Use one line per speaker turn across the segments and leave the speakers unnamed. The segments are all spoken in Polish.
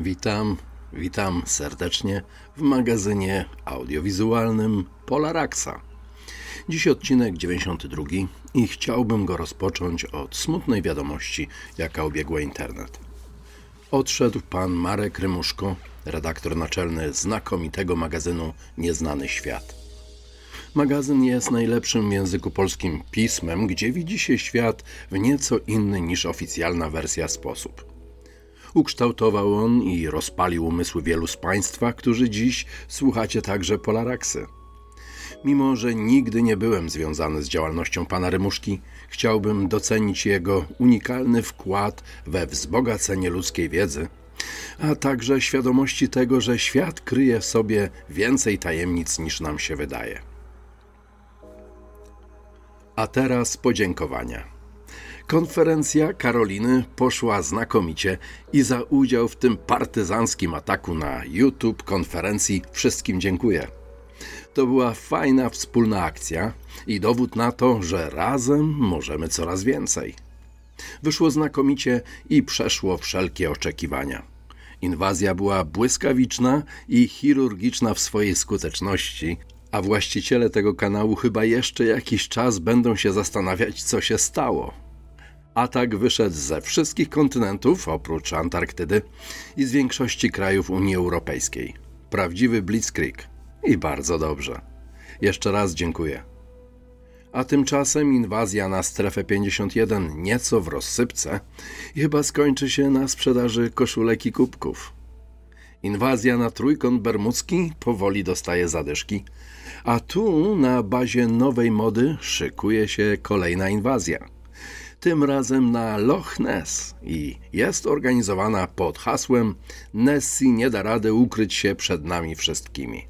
Witam, witam serdecznie w magazynie audiowizualnym Polaraxa. Dziś odcinek 92 i chciałbym go rozpocząć od smutnej wiadomości, jaka obiegła internet. Odszedł pan Marek Rymuszko, redaktor naczelny znakomitego magazynu Nieznany Świat. Magazyn jest najlepszym w języku polskim pismem, gdzie widzi się świat w nieco inny niż oficjalna wersja sposób. Ukształtował on i rozpalił umysły wielu z Państwa, którzy dziś słuchacie także Polaraksy. Mimo, że nigdy nie byłem związany z działalnością pana Rymuszki, chciałbym docenić jego unikalny wkład we wzbogacenie ludzkiej wiedzy, a także świadomości tego, że świat kryje w sobie więcej tajemnic niż nam się wydaje. A teraz podziękowania. Konferencja Karoliny poszła znakomicie i za udział w tym partyzanckim ataku na YouTube konferencji wszystkim dziękuję. To była fajna wspólna akcja i dowód na to, że razem możemy coraz więcej. Wyszło znakomicie i przeszło wszelkie oczekiwania. Inwazja była błyskawiczna i chirurgiczna w swojej skuteczności, a właściciele tego kanału chyba jeszcze jakiś czas będą się zastanawiać, co się stało atak wyszedł ze wszystkich kontynentów oprócz Antarktydy i z większości krajów Unii Europejskiej. Prawdziwy blitzkrieg. I bardzo dobrze. Jeszcze raz dziękuję. A tymczasem inwazja na strefę 51 nieco w rozsypce i chyba skończy się na sprzedaży koszulek i kubków. Inwazja na trójkąt bermudzki powoli dostaje zadyszki, a tu na bazie nowej mody szykuje się kolejna inwazja tym razem na Loch Ness i jest organizowana pod hasłem Nessie nie da rady ukryć się przed nami wszystkimi.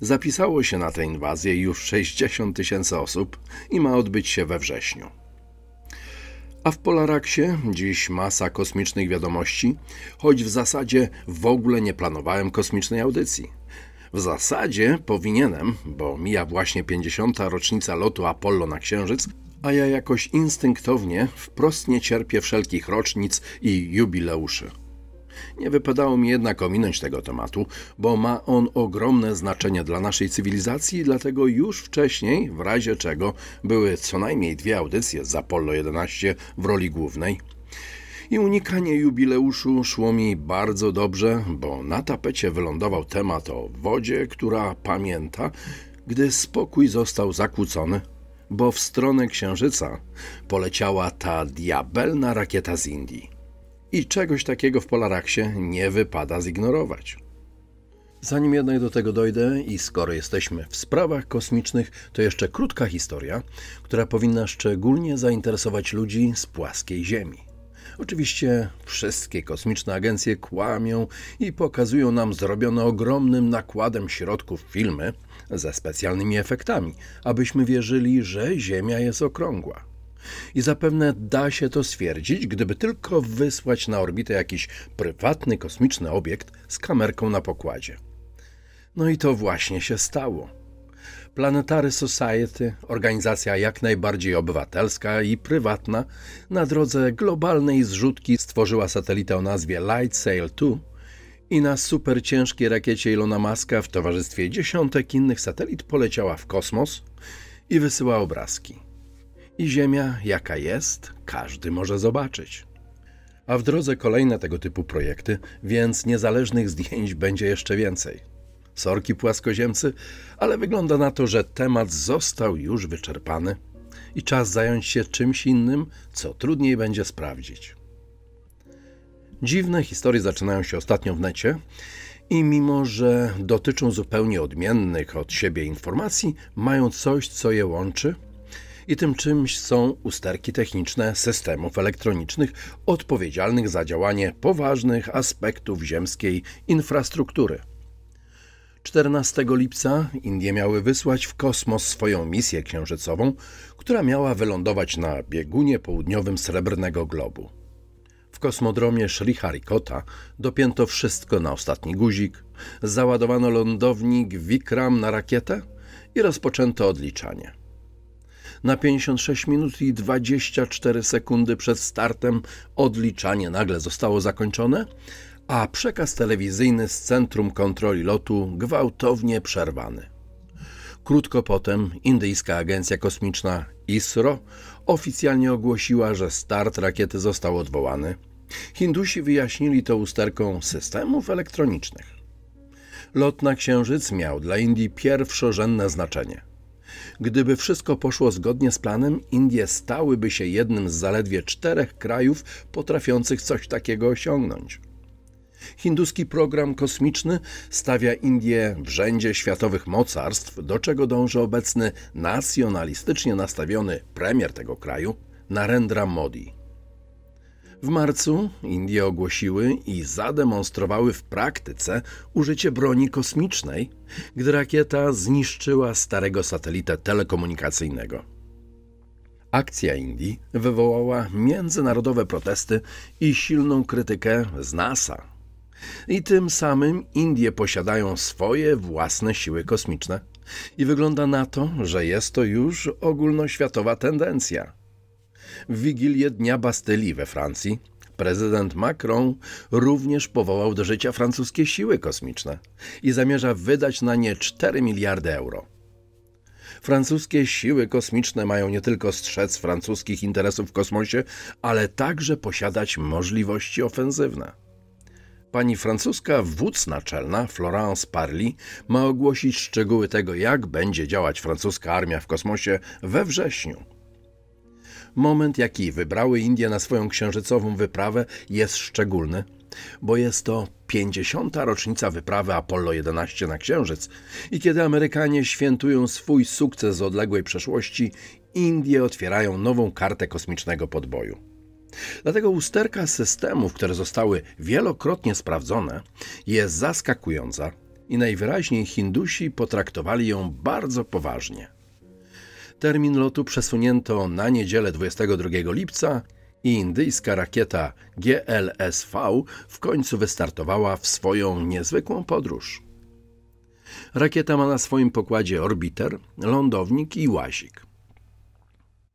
Zapisało się na tę inwazję już 60 tysięcy osób i ma odbyć się we wrześniu. A w Polaraksie dziś masa kosmicznych wiadomości, choć w zasadzie w ogóle nie planowałem kosmicznej audycji. W zasadzie powinienem, bo mija właśnie 50. rocznica lotu Apollo na Księżyc, a ja jakoś instynktownie wprost nie cierpię wszelkich rocznic i jubileuszy. Nie wypadało mi jednak ominąć tego tematu, bo ma on ogromne znaczenie dla naszej cywilizacji, dlatego już wcześniej, w razie czego, były co najmniej dwie audycje z Apollo 11 w roli głównej. I unikanie jubileuszu szło mi bardzo dobrze, bo na tapecie wylądował temat o wodzie, która pamięta, gdy spokój został zakłócony bo w stronę Księżyca poleciała ta diabelna rakieta z Indii. I czegoś takiego w Polaraksie nie wypada zignorować. Zanim jednak do tego dojdę i skoro jesteśmy w sprawach kosmicznych, to jeszcze krótka historia, która powinna szczególnie zainteresować ludzi z płaskiej Ziemi. Oczywiście wszystkie kosmiczne agencje kłamią i pokazują nam zrobione ogromnym nakładem środków filmy, ze specjalnymi efektami, abyśmy wierzyli, że Ziemia jest okrągła. I zapewne da się to stwierdzić, gdyby tylko wysłać na orbitę jakiś prywatny kosmiczny obiekt z kamerką na pokładzie. No i to właśnie się stało. Planetary Society, organizacja jak najbardziej obywatelska i prywatna, na drodze globalnej zrzutki stworzyła satelitę o nazwie Light Sail 2, i na ciężkiej rakiecie Ilona Maska w towarzystwie dziesiątek innych satelit poleciała w kosmos i wysyła obrazki. I Ziemia, jaka jest, każdy może zobaczyć. A w drodze kolejne tego typu projekty, więc niezależnych zdjęć będzie jeszcze więcej. Sorki płaskoziemcy, ale wygląda na to, że temat został już wyczerpany i czas zająć się czymś innym, co trudniej będzie sprawdzić. Dziwne historie zaczynają się ostatnio w necie i mimo, że dotyczą zupełnie odmiennych od siebie informacji, mają coś, co je łączy. I tym czymś są usterki techniczne systemów elektronicznych odpowiedzialnych za działanie poważnych aspektów ziemskiej infrastruktury. 14 lipca Indie miały wysłać w kosmos swoją misję księżycową, która miała wylądować na biegunie południowym Srebrnego Globu. W kosmodromie Sri Harikota dopięto wszystko na ostatni guzik, załadowano lądownik Vikram na rakietę i rozpoczęto odliczanie. Na 56 minut i 24 sekundy przed startem odliczanie nagle zostało zakończone, a przekaz telewizyjny z Centrum Kontroli Lotu gwałtownie przerwany. Krótko potem indyjska agencja kosmiczna ISRO oficjalnie ogłosiła, że start rakiety został odwołany. Hindusi wyjaśnili to usterką systemów elektronicznych. Lot na Księżyc miał dla Indii pierwszorzędne znaczenie. Gdyby wszystko poszło zgodnie z planem, Indie stałyby się jednym z zaledwie czterech krajów potrafiących coś takiego osiągnąć. Hinduski program kosmiczny stawia Indie w rzędzie światowych mocarstw, do czego dąży obecny nacjonalistycznie nastawiony premier tego kraju Narendra Modi. W marcu Indie ogłosiły i zademonstrowały w praktyce użycie broni kosmicznej, gdy rakieta zniszczyła starego satelitę telekomunikacyjnego. Akcja Indii wywołała międzynarodowe protesty i silną krytykę z NASA i tym samym Indie posiadają swoje własne siły kosmiczne. I wygląda na to, że jest to już ogólnoświatowa tendencja. W Wigilię Dnia Bastylii we Francji prezydent Macron również powołał do życia francuskie siły kosmiczne i zamierza wydać na nie 4 miliardy euro. Francuskie siły kosmiczne mają nie tylko strzec francuskich interesów w kosmosie, ale także posiadać możliwości ofensywne pani francuska wódz naczelna Florence Parly ma ogłosić szczegóły tego, jak będzie działać francuska armia w kosmosie we wrześniu. Moment, jaki wybrały Indie na swoją księżycową wyprawę, jest szczególny, bo jest to 50. rocznica wyprawy Apollo 11 na Księżyc i kiedy Amerykanie świętują swój sukces z odległej przeszłości, Indie otwierają nową kartę kosmicznego podboju. Dlatego usterka systemów, które zostały wielokrotnie sprawdzone, jest zaskakująca i najwyraźniej Hindusi potraktowali ją bardzo poważnie. Termin lotu przesunięto na niedzielę 22 lipca i indyjska rakieta GLSV w końcu wystartowała w swoją niezwykłą podróż. Rakieta ma na swoim pokładzie orbiter, lądownik i łazik.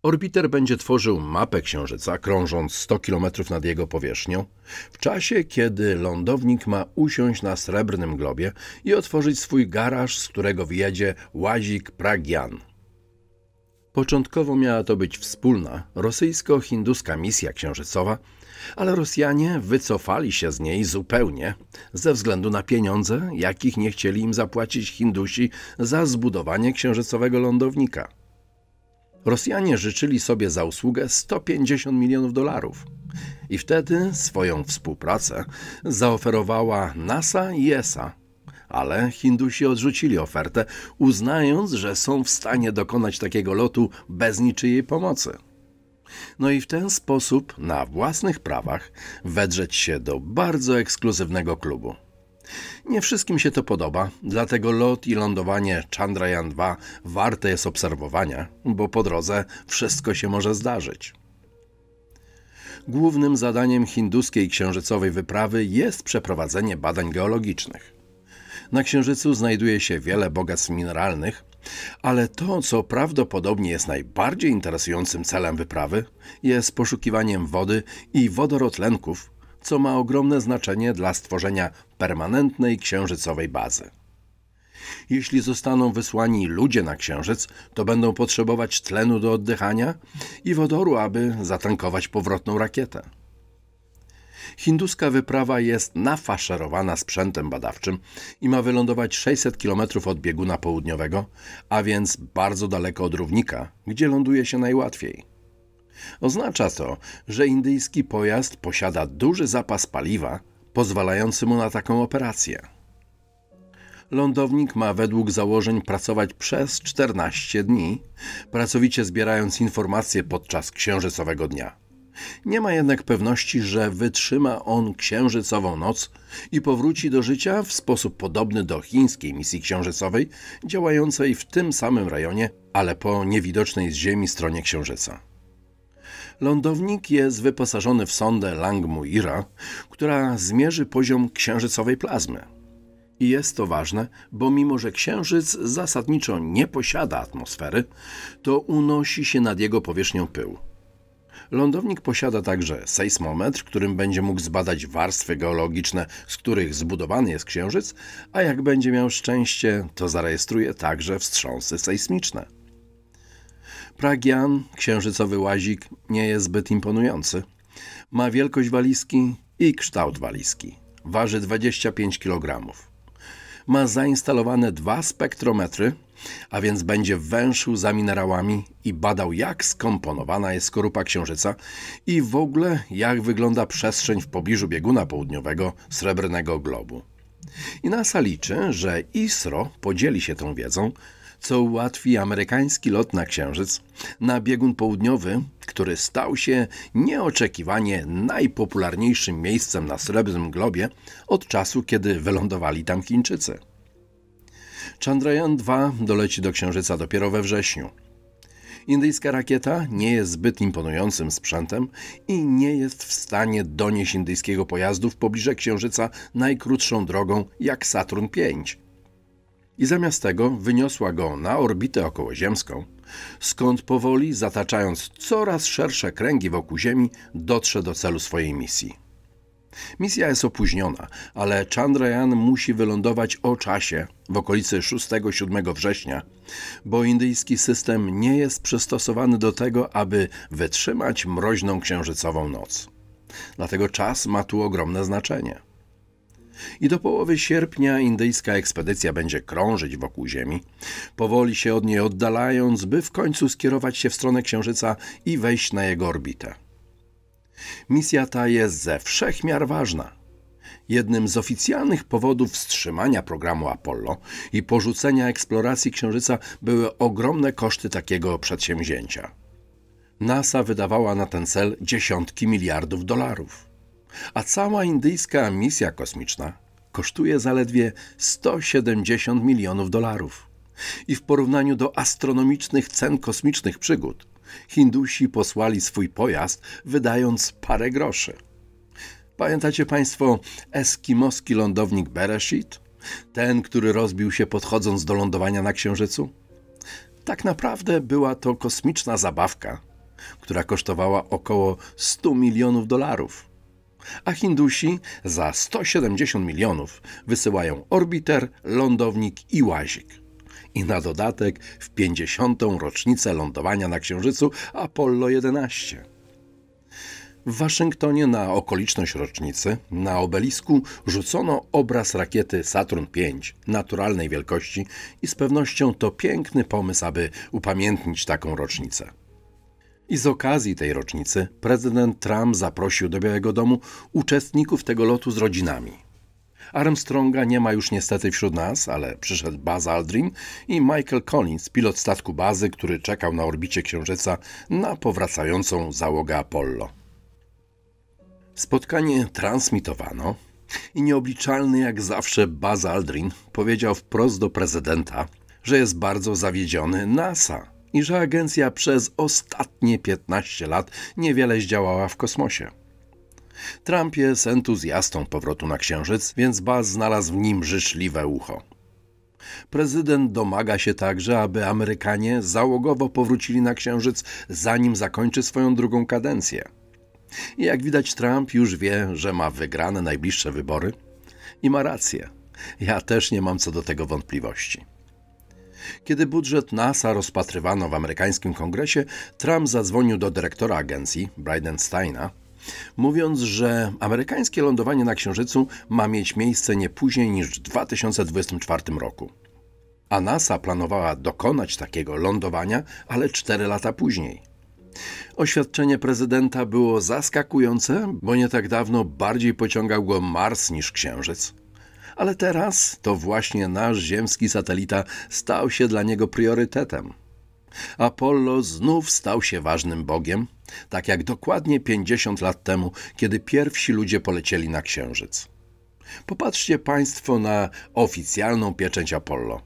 Orbiter będzie tworzył mapę Księżyca, krążąc 100 km nad jego powierzchnią, w czasie kiedy lądownik ma usiąść na srebrnym globie i otworzyć swój garaż, z którego wyjedzie łazik Pragian. Początkowo miała to być wspólna rosyjsko-hinduska misja księżycowa, ale Rosjanie wycofali się z niej zupełnie ze względu na pieniądze, jakich nie chcieli im zapłacić Hindusi za zbudowanie księżycowego lądownika. Rosjanie życzyli sobie za usługę 150 milionów dolarów. I wtedy swoją współpracę zaoferowała NASA i ESA. Ale Hindusi odrzucili ofertę, uznając, że są w stanie dokonać takiego lotu bez niczyjej pomocy. No i w ten sposób na własnych prawach wedrzeć się do bardzo ekskluzywnego klubu. Nie wszystkim się to podoba, dlatego lot i lądowanie Chandrayaan-2 warte jest obserwowania, bo po drodze wszystko się może zdarzyć. Głównym zadaniem hinduskiej księżycowej wyprawy jest przeprowadzenie badań geologicznych. Na Księżycu znajduje się wiele bogactw mineralnych, ale to, co prawdopodobnie jest najbardziej interesującym celem wyprawy, jest poszukiwaniem wody i wodorotlenków, co ma ogromne znaczenie dla stworzenia permanentnej księżycowej bazy. Jeśli zostaną wysłani ludzie na księżyc, to będą potrzebować tlenu do oddychania i wodoru, aby zatankować powrotną rakietę. Hinduska wyprawa jest nafaszerowana sprzętem badawczym i ma wylądować 600 km od bieguna południowego, a więc bardzo daleko od równika, gdzie ląduje się najłatwiej. Oznacza to, że indyjski pojazd posiada duży zapas paliwa, pozwalający mu na taką operację. Lądownik ma według założeń pracować przez 14 dni, pracowicie zbierając informacje podczas księżycowego dnia. Nie ma jednak pewności, że wytrzyma on księżycową noc i powróci do życia w sposób podobny do chińskiej misji księżycowej, działającej w tym samym rejonie, ale po niewidocznej z Ziemi stronie księżyca. Lądownik jest wyposażony w sondę Langmuira, która zmierzy poziom księżycowej plazmy. I jest to ważne, bo mimo że księżyc zasadniczo nie posiada atmosfery, to unosi się nad jego powierzchnią pył. Lądownik posiada także sejsmometr, którym będzie mógł zbadać warstwy geologiczne, z których zbudowany jest Księżyc, a jak będzie miał szczęście, to zarejestruje także wstrząsy sejsmiczne. Pragian, księżycowy łazik, nie jest zbyt imponujący. Ma wielkość walizki i kształt walizki. Waży 25 kg. Ma zainstalowane dwa spektrometry, a więc będzie węszył za minerałami i badał, jak skomponowana jest skorupa księżyca i w ogóle jak wygląda przestrzeń w pobliżu bieguna południowego srebrnego globu. I NASA liczy, że ISRO podzieli się tą wiedzą co ułatwi amerykański lot na Księżyc, na biegun południowy, który stał się nieoczekiwanie najpopularniejszym miejscem na Srebrnym Globie od czasu, kiedy wylądowali tam Chińczycy. Chandrayaan-2 doleci do Księżyca dopiero we wrześniu. Indyjska rakieta nie jest zbyt imponującym sprzętem i nie jest w stanie donieść indyjskiego pojazdu w pobliże Księżyca najkrótszą drogą jak Saturn 5 i zamiast tego wyniosła go na orbitę okołoziemską, skąd powoli, zataczając coraz szersze kręgi wokół Ziemi, dotrze do celu swojej misji. Misja jest opóźniona, ale Chandrayaan musi wylądować o czasie w okolicy 6-7 września, bo indyjski system nie jest przystosowany do tego, aby wytrzymać mroźną księżycową noc. Dlatego czas ma tu ogromne znaczenie i do połowy sierpnia indyjska ekspedycja będzie krążyć wokół Ziemi, powoli się od niej oddalając, by w końcu skierować się w stronę Księżyca i wejść na jego orbitę. Misja ta jest ze wszechmiar ważna. Jednym z oficjalnych powodów wstrzymania programu Apollo i porzucenia eksploracji Księżyca były ogromne koszty takiego przedsięwzięcia. NASA wydawała na ten cel dziesiątki miliardów dolarów a cała indyjska misja kosmiczna kosztuje zaledwie 170 milionów dolarów. I w porównaniu do astronomicznych cen kosmicznych przygód, Hindusi posłali swój pojazd, wydając parę groszy. Pamiętacie Państwo eskimoski lądownik Bereshit? Ten, który rozbił się podchodząc do lądowania na Księżycu? Tak naprawdę była to kosmiczna zabawka, która kosztowała około 100 milionów dolarów a Hindusi za 170 milionów wysyłają orbiter, lądownik i łazik. I na dodatek w 50. rocznicę lądowania na Księżycu Apollo 11. W Waszyngtonie na okoliczność rocznicy na obelisku rzucono obraz rakiety Saturn V naturalnej wielkości i z pewnością to piękny pomysł, aby upamiętnić taką rocznicę. I z okazji tej rocznicy prezydent Trump zaprosił do Białego Domu uczestników tego lotu z rodzinami. Armstronga nie ma już niestety wśród nas, ale przyszedł Buzz Aldrin i Michael Collins, pilot statku bazy, który czekał na orbicie Księżyca na powracającą załogę Apollo. Spotkanie transmitowano i nieobliczalny jak zawsze Buzz Aldrin powiedział wprost do prezydenta, że jest bardzo zawiedziony NASA, i że agencja przez ostatnie 15 lat niewiele zdziałała w kosmosie. Trump jest entuzjastą powrotu na Księżyc, więc Baz znalazł w nim życzliwe ucho. Prezydent domaga się także, aby Amerykanie załogowo powrócili na Księżyc, zanim zakończy swoją drugą kadencję. I jak widać, Trump już wie, że ma wygrane najbliższe wybory i ma rację. Ja też nie mam co do tego wątpliwości. Kiedy budżet NASA rozpatrywano w amerykańskim kongresie, Trump zadzwonił do dyrektora agencji, Bridensteina, mówiąc, że amerykańskie lądowanie na Księżycu ma mieć miejsce nie później niż w 2024 roku. A NASA planowała dokonać takiego lądowania, ale 4 lata później. Oświadczenie prezydenta było zaskakujące, bo nie tak dawno bardziej pociągał go Mars niż Księżyc ale teraz to właśnie nasz ziemski satelita stał się dla niego priorytetem. Apollo znów stał się ważnym bogiem, tak jak dokładnie 50 lat temu, kiedy pierwsi ludzie polecieli na Księżyc. Popatrzcie Państwo na oficjalną pieczęć Apollo.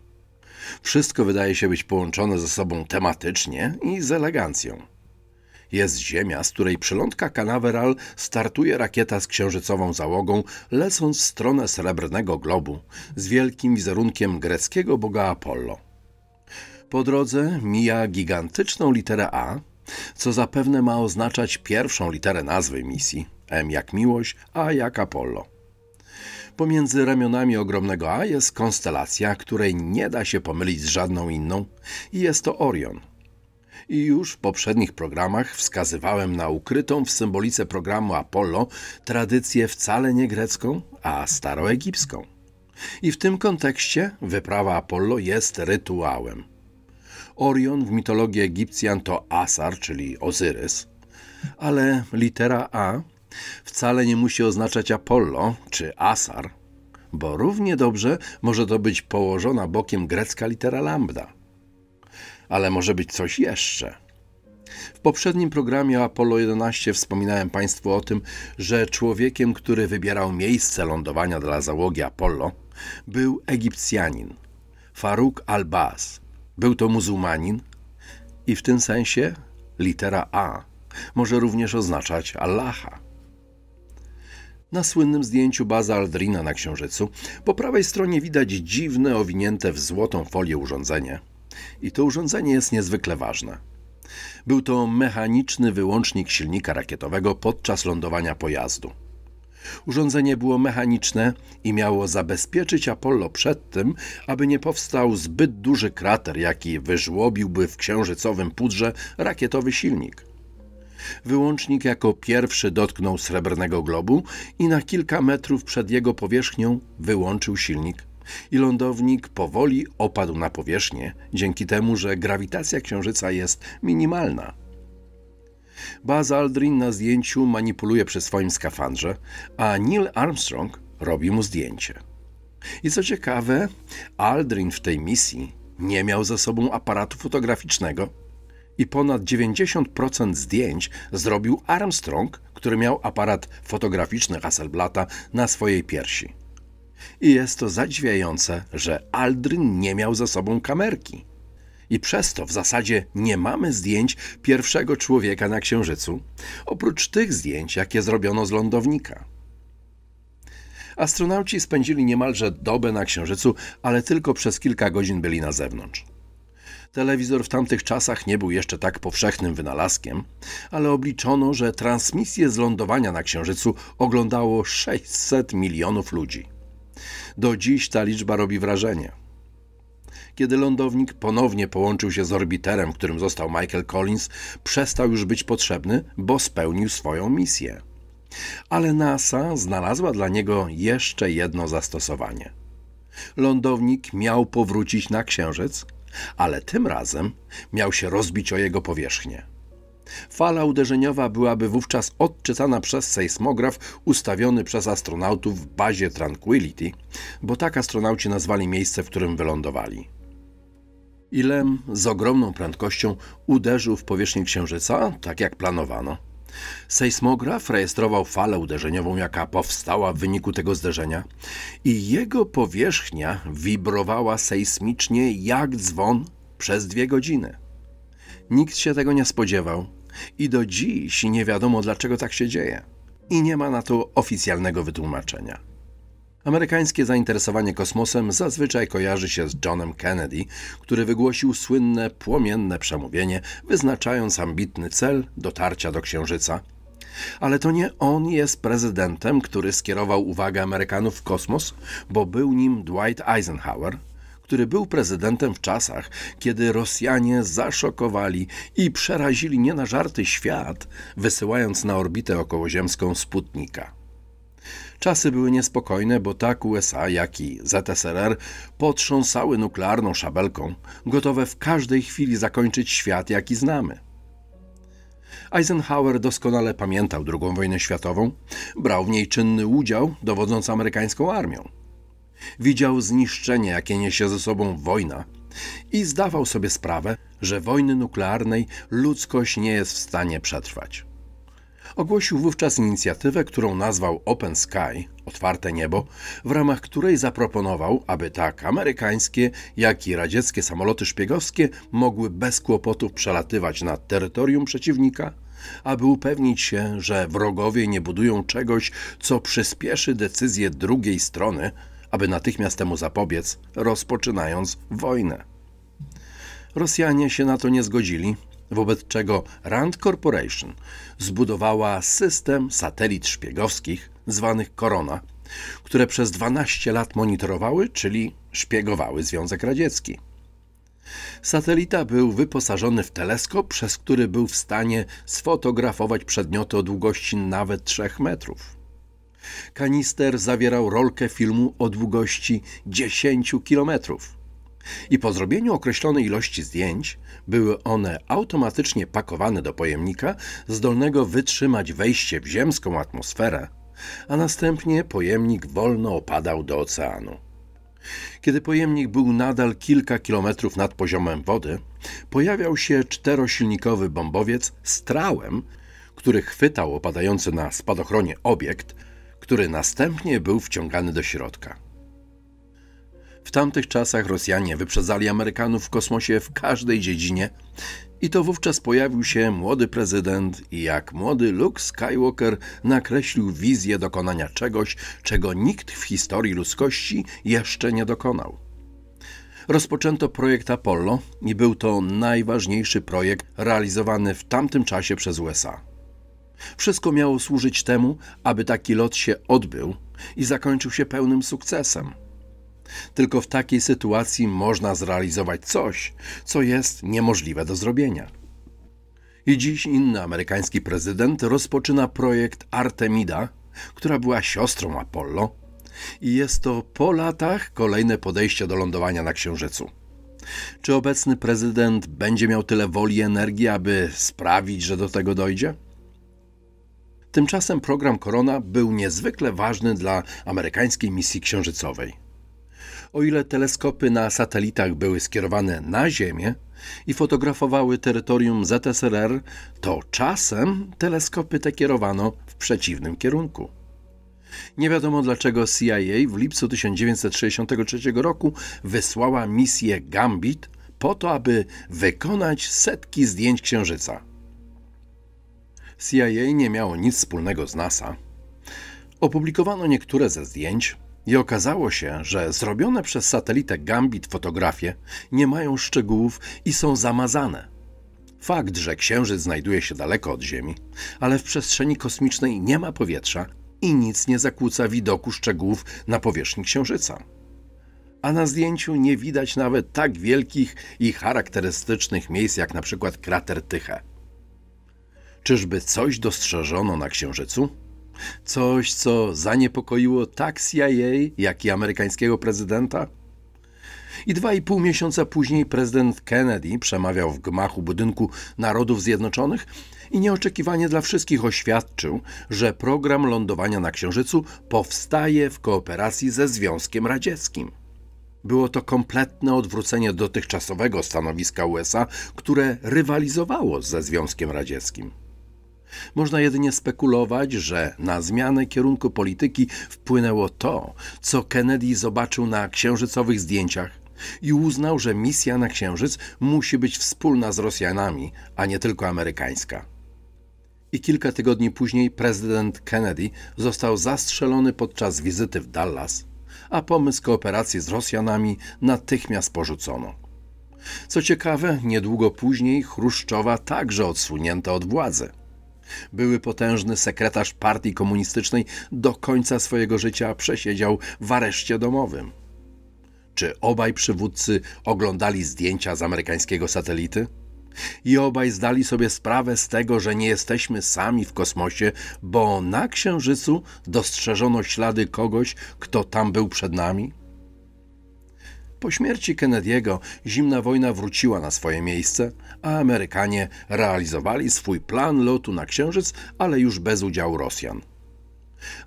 Wszystko wydaje się być połączone ze sobą tematycznie i z elegancją. Jest ziemia, z której przylądka Canaveral startuje rakieta z księżycową załogą, lecąc w stronę srebrnego globu z wielkim wizerunkiem greckiego boga Apollo. Po drodze mija gigantyczną literę A, co zapewne ma oznaczać pierwszą literę nazwy misji. M jak miłość, A jak Apollo. Pomiędzy ramionami ogromnego A jest konstelacja, której nie da się pomylić z żadną inną i jest to Orion – i już w poprzednich programach wskazywałem na ukrytą w symbolice programu Apollo tradycję wcale nie grecką, a staroegipską. I w tym kontekście wyprawa Apollo jest rytuałem. Orion w mitologii Egipcjan to Asar, czyli Ozyrys, ale litera A wcale nie musi oznaczać Apollo czy Asar, bo równie dobrze może to być położona bokiem grecka litera lambda – ale może być coś jeszcze. W poprzednim programie Apollo 11 wspominałem Państwu o tym, że człowiekiem, który wybierał miejsce lądowania dla załogi Apollo, był Egipcjanin Farouk al-Baz. Był to muzułmanin i w tym sensie litera A może również oznaczać Allaha. Na słynnym zdjęciu Baza Aldrina na Księżycu po prawej stronie widać dziwne, owinięte w złotą folię urządzenie – i to urządzenie jest niezwykle ważne. Był to mechaniczny wyłącznik silnika rakietowego podczas lądowania pojazdu. Urządzenie było mechaniczne i miało zabezpieczyć Apollo przed tym, aby nie powstał zbyt duży krater, jaki wyżłobiłby w księżycowym pudrze rakietowy silnik. Wyłącznik jako pierwszy dotknął srebrnego globu i na kilka metrów przed jego powierzchnią wyłączył silnik i lądownik powoli opadł na powierzchnię, dzięki temu, że grawitacja Księżyca jest minimalna. Buzz Aldrin na zdjęciu manipuluje przy swoim skafandrze, a Neil Armstrong robi mu zdjęcie. I co ciekawe, Aldrin w tej misji nie miał ze sobą aparatu fotograficznego i ponad 90% zdjęć zrobił Armstrong, który miał aparat fotograficzny Hasselblata na swojej piersi. I jest to zadziwiające, że Aldrin nie miał ze sobą kamerki. I przez to w zasadzie nie mamy zdjęć pierwszego człowieka na Księżycu, oprócz tych zdjęć, jakie zrobiono z lądownika. Astronauci spędzili niemalże dobę na Księżycu, ale tylko przez kilka godzin byli na zewnątrz. Telewizor w tamtych czasach nie był jeszcze tak powszechnym wynalazkiem, ale obliczono, że transmisje z lądowania na Księżycu oglądało 600 milionów ludzi. Do dziś ta liczba robi wrażenie. Kiedy lądownik ponownie połączył się z orbiterem, którym został Michael Collins, przestał już być potrzebny, bo spełnił swoją misję. Ale NASA znalazła dla niego jeszcze jedno zastosowanie. Lądownik miał powrócić na Księżyc, ale tym razem miał się rozbić o jego powierzchnię. Fala uderzeniowa byłaby wówczas odczytana przez sejsmograf ustawiony przez astronautów w bazie Tranquility, bo tak astronauci nazwali miejsce, w którym wylądowali. Ilem z ogromną prędkością uderzył w powierzchnię Księżyca, tak jak planowano. Sejsmograf rejestrował falę uderzeniową, jaka powstała w wyniku tego zderzenia, i jego powierzchnia wibrowała sejsmicznie jak dzwon przez dwie godziny. Nikt się tego nie spodziewał i do dziś nie wiadomo, dlaczego tak się dzieje. I nie ma na to oficjalnego wytłumaczenia. Amerykańskie zainteresowanie kosmosem zazwyczaj kojarzy się z Johnem Kennedy, który wygłosił słynne płomienne przemówienie, wyznaczając ambitny cel dotarcia do Księżyca. Ale to nie on jest prezydentem, który skierował uwagę Amerykanów w kosmos, bo był nim Dwight Eisenhower – który był prezydentem w czasach, kiedy Rosjanie zaszokowali i przerazili nie na żarty świat, wysyłając na orbitę okołoziemską Sputnika. Czasy były niespokojne, bo tak USA, jak i ZSRR potrząsały nuklearną szabelką, gotowe w każdej chwili zakończyć świat, jaki znamy. Eisenhower doskonale pamiętał II wojnę światową, brał w niej czynny udział, dowodząc amerykańską armią. Widział zniszczenie, jakie niesie ze sobą wojna i zdawał sobie sprawę, że wojny nuklearnej ludzkość nie jest w stanie przetrwać. Ogłosił wówczas inicjatywę, którą nazwał Open Sky Otwarte Niebo w ramach której zaproponował, aby tak amerykańskie, jak i radzieckie samoloty szpiegowskie mogły bez kłopotów przelatywać nad terytorium przeciwnika, aby upewnić się, że wrogowie nie budują czegoś, co przyspieszy decyzję drugiej strony aby natychmiast temu zapobiec, rozpoczynając wojnę. Rosjanie się na to nie zgodzili, wobec czego Rand Corporation zbudowała system satelit szpiegowskich zwanych Korona, które przez 12 lat monitorowały, czyli szpiegowały Związek Radziecki. Satelita był wyposażony w teleskop, przez który był w stanie sfotografować przedmioty o długości nawet 3 metrów. Kanister zawierał rolkę filmu o długości 10 km. I po zrobieniu określonej ilości zdjęć były one automatycznie pakowane do pojemnika zdolnego wytrzymać wejście w ziemską atmosferę, a następnie pojemnik wolno opadał do oceanu. Kiedy pojemnik był nadal kilka kilometrów nad poziomem wody, pojawiał się czterosilnikowy bombowiec z trałem, który chwytał opadający na spadochronie obiekt, który następnie był wciągany do środka. W tamtych czasach Rosjanie wyprzedzali Amerykanów w kosmosie w każdej dziedzinie i to wówczas pojawił się młody prezydent i jak młody Luke Skywalker nakreślił wizję dokonania czegoś, czego nikt w historii ludzkości jeszcze nie dokonał. Rozpoczęto projekt Apollo i był to najważniejszy projekt realizowany w tamtym czasie przez USA. Wszystko miało służyć temu, aby taki lot się odbył i zakończył się pełnym sukcesem. Tylko w takiej sytuacji można zrealizować coś, co jest niemożliwe do zrobienia. I dziś inny amerykański prezydent rozpoczyna projekt Artemida, która była siostrą Apollo, i jest to po latach kolejne podejście do lądowania na Księżycu. Czy obecny prezydent będzie miał tyle woli i energii, aby sprawić, że do tego dojdzie? Tymczasem program Korona był niezwykle ważny dla amerykańskiej misji księżycowej. O ile teleskopy na satelitach były skierowane na Ziemię i fotografowały terytorium ZSRR, to czasem teleskopy te kierowano w przeciwnym kierunku. Nie wiadomo dlaczego CIA w lipcu 1963 roku wysłała misję Gambit po to, aby wykonać setki zdjęć Księżyca. CIA nie miało nic wspólnego z NASA. Opublikowano niektóre ze zdjęć i okazało się, że zrobione przez satelitę Gambit fotografie nie mają szczegółów i są zamazane. Fakt, że Księżyc znajduje się daleko od Ziemi, ale w przestrzeni kosmicznej nie ma powietrza i nic nie zakłóca widoku szczegółów na powierzchni Księżyca. A na zdjęciu nie widać nawet tak wielkich i charakterystycznych miejsc jak na przykład krater Tyche. Czyżby coś dostrzeżono na Księżycu? Coś, co zaniepokoiło tak CIA, jak i amerykańskiego prezydenta? I dwa i pół miesiąca później prezydent Kennedy przemawiał w gmachu budynku Narodów Zjednoczonych i nieoczekiwanie dla wszystkich oświadczył, że program lądowania na Księżycu powstaje w kooperacji ze Związkiem Radzieckim. Było to kompletne odwrócenie dotychczasowego stanowiska USA, które rywalizowało ze Związkiem Radzieckim. Można jedynie spekulować, że na zmianę kierunku polityki wpłynęło to, co Kennedy zobaczył na księżycowych zdjęciach i uznał, że misja na księżyc musi być wspólna z Rosjanami, a nie tylko amerykańska i kilka tygodni później prezydent Kennedy został zastrzelony podczas wizyty w Dallas, a pomysł kooperacji z Rosjanami natychmiast porzucono. Co ciekawe, niedługo później Chruszczowa także odsunięto od władzy. Były potężny sekretarz partii komunistycznej do końca swojego życia przesiedział w areszcie domowym. Czy obaj przywódcy oglądali zdjęcia z amerykańskiego satelity? I obaj zdali sobie sprawę z tego, że nie jesteśmy sami w kosmosie, bo na Księżycu dostrzeżono ślady kogoś, kto tam był przed nami? Po śmierci Kennedy'ego zimna wojna wróciła na swoje miejsce, a Amerykanie realizowali swój plan lotu na Księżyc, ale już bez udziału Rosjan.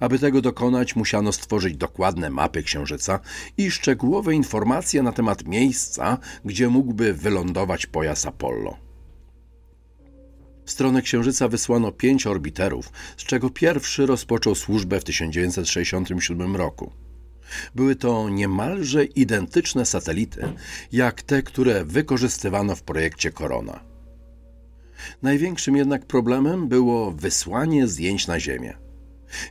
Aby tego dokonać, musiano stworzyć dokładne mapy Księżyca i szczegółowe informacje na temat miejsca, gdzie mógłby wylądować pojazd Apollo. W stronę Księżyca wysłano pięć orbiterów, z czego pierwszy rozpoczął służbę w 1967 roku. Były to niemalże identyczne satelity, jak te, które wykorzystywano w projekcie Korona. Największym jednak problemem było wysłanie zdjęć na Ziemię.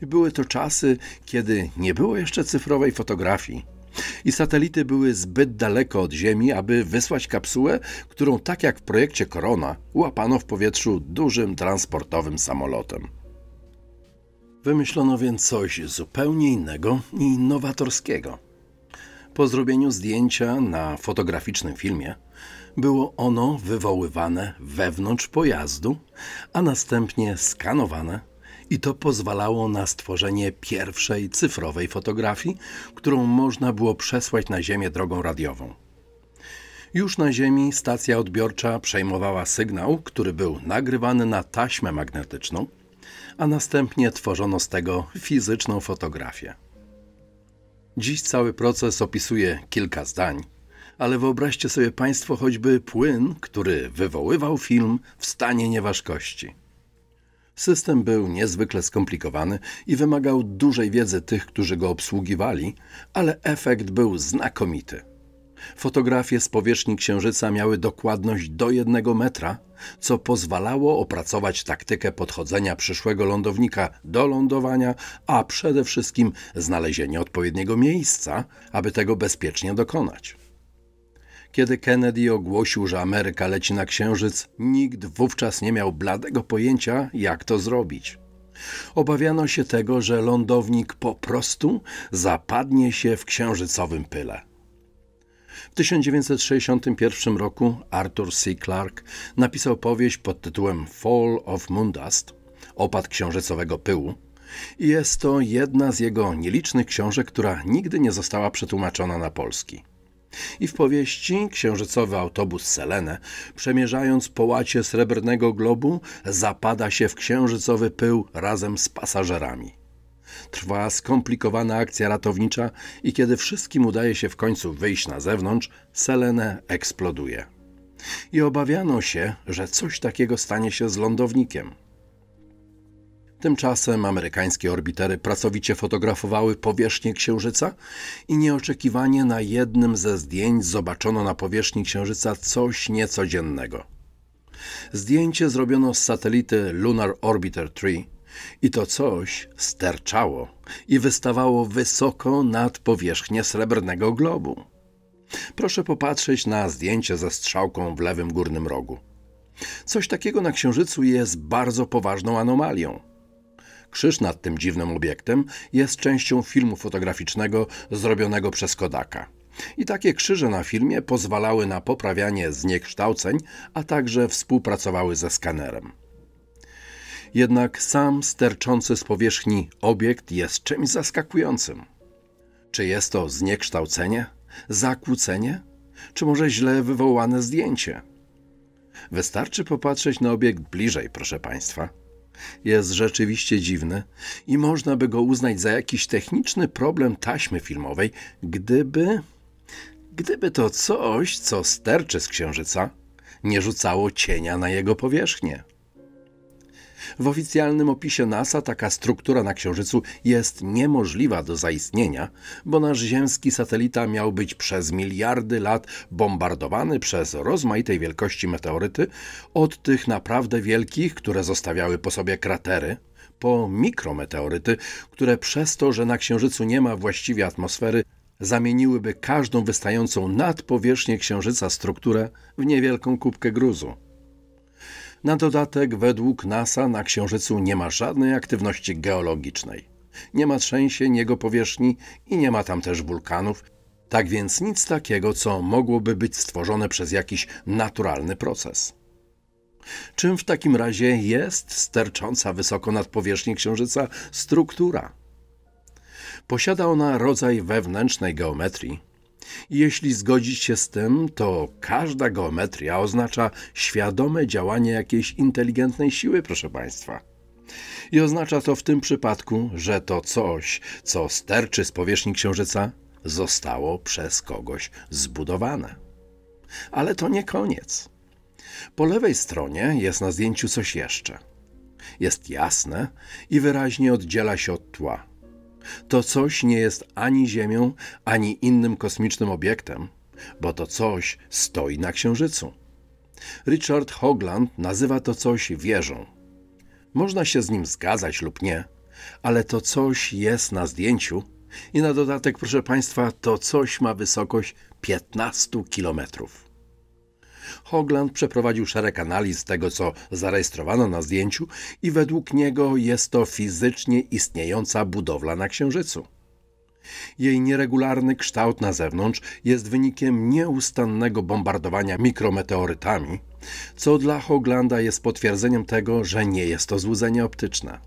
Były to czasy, kiedy nie było jeszcze cyfrowej fotografii i satelity były zbyt daleko od Ziemi, aby wysłać kapsułę, którą tak jak w projekcie Korona łapano w powietrzu dużym transportowym samolotem. Wymyślono więc coś zupełnie innego i nowatorskiego. Po zrobieniu zdjęcia na fotograficznym filmie było ono wywoływane wewnątrz pojazdu, a następnie skanowane i to pozwalało na stworzenie pierwszej cyfrowej fotografii, którą można było przesłać na Ziemię drogą radiową. Już na Ziemi stacja odbiorcza przejmowała sygnał, który był nagrywany na taśmę magnetyczną, a następnie tworzono z tego fizyczną fotografię. Dziś cały proces opisuje kilka zdań, ale wyobraźcie sobie Państwo choćby płyn, który wywoływał film w stanie nieważkości. System był niezwykle skomplikowany i wymagał dużej wiedzy tych, którzy go obsługiwali, ale efekt był znakomity. Fotografie z powierzchni Księżyca miały dokładność do jednego metra, co pozwalało opracować taktykę podchodzenia przyszłego lądownika do lądowania, a przede wszystkim znalezienie odpowiedniego miejsca, aby tego bezpiecznie dokonać. Kiedy Kennedy ogłosił, że Ameryka leci na Księżyc, nikt wówczas nie miał bladego pojęcia, jak to zrobić. Obawiano się tego, że lądownik po prostu zapadnie się w księżycowym pyle. 1961 roku Arthur C. Clarke napisał powieść pod tytułem Fall of Mundust Opad księżycowego pyłu. I jest to jedna z jego nielicznych książek, która nigdy nie została przetłumaczona na polski. I w powieści księżycowy autobus Selene, przemierzając połacie srebrnego globu, zapada się w księżycowy pył razem z pasażerami trwa skomplikowana akcja ratownicza i kiedy wszystkim udaje się w końcu wyjść na zewnątrz, Selene eksploduje. I obawiano się, że coś takiego stanie się z lądownikiem. Tymczasem amerykańskie orbitery pracowicie fotografowały powierzchnię Księżyca i nieoczekiwanie na jednym ze zdjęć zobaczono na powierzchni Księżyca coś niecodziennego. Zdjęcie zrobiono z satelity Lunar Orbiter 3, i to coś sterczało i wystawało wysoko nad powierzchnię srebrnego globu. Proszę popatrzeć na zdjęcie ze strzałką w lewym górnym rogu. Coś takiego na Księżycu jest bardzo poważną anomalią. Krzyż nad tym dziwnym obiektem jest częścią filmu fotograficznego zrobionego przez Kodaka. I takie krzyże na filmie pozwalały na poprawianie zniekształceń, a także współpracowały ze skanerem jednak sam sterczący z powierzchni obiekt jest czymś zaskakującym. Czy jest to zniekształcenie, zakłócenie, czy może źle wywołane zdjęcie? Wystarczy popatrzeć na obiekt bliżej, proszę Państwa. Jest rzeczywiście dziwny i można by go uznać za jakiś techniczny problem taśmy filmowej, gdyby. gdyby to coś, co sterczy z księżyca, nie rzucało cienia na jego powierzchnię. W oficjalnym opisie NASA taka struktura na Księżycu jest niemożliwa do zaistnienia, bo nasz ziemski satelita miał być przez miliardy lat bombardowany przez rozmaitej wielkości meteoryty, od tych naprawdę wielkich, które zostawiały po sobie kratery, po mikrometeoryty, które przez to, że na Księżycu nie ma właściwie atmosfery, zamieniłyby każdą wystającą nad powierzchnię Księżyca strukturę w niewielką kubkę gruzu. Na dodatek, według NASA na Księżycu nie ma żadnej aktywności geologicznej. Nie ma trzęsień jego powierzchni i nie ma tam też wulkanów, tak więc nic takiego, co mogłoby być stworzone przez jakiś naturalny proces. Czym w takim razie jest stercząca wysoko nad powierzchnię Księżyca struktura? Posiada ona rodzaj wewnętrznej geometrii, jeśli zgodzić się z tym, to każda geometria oznacza świadome działanie jakiejś inteligentnej siły, proszę Państwa. I oznacza to w tym przypadku, że to coś, co sterczy z powierzchni Księżyca, zostało przez kogoś zbudowane. Ale to nie koniec. Po lewej stronie jest na zdjęciu coś jeszcze. Jest jasne i wyraźnie oddziela się od tła to coś nie jest ani Ziemią, ani innym kosmicznym obiektem, bo to coś stoi na Księżycu. Richard Hogland nazywa to coś wieżą. Można się z nim zgadzać lub nie, ale to coś jest na zdjęciu i na dodatek, proszę Państwa, to coś ma wysokość 15 kilometrów. Hogland przeprowadził szereg analiz tego, co zarejestrowano na zdjęciu i według niego jest to fizycznie istniejąca budowla na Księżycu. Jej nieregularny kształt na zewnątrz jest wynikiem nieustannego bombardowania mikrometeorytami, co dla Hoglanda jest potwierdzeniem tego, że nie jest to złudzenie optyczne.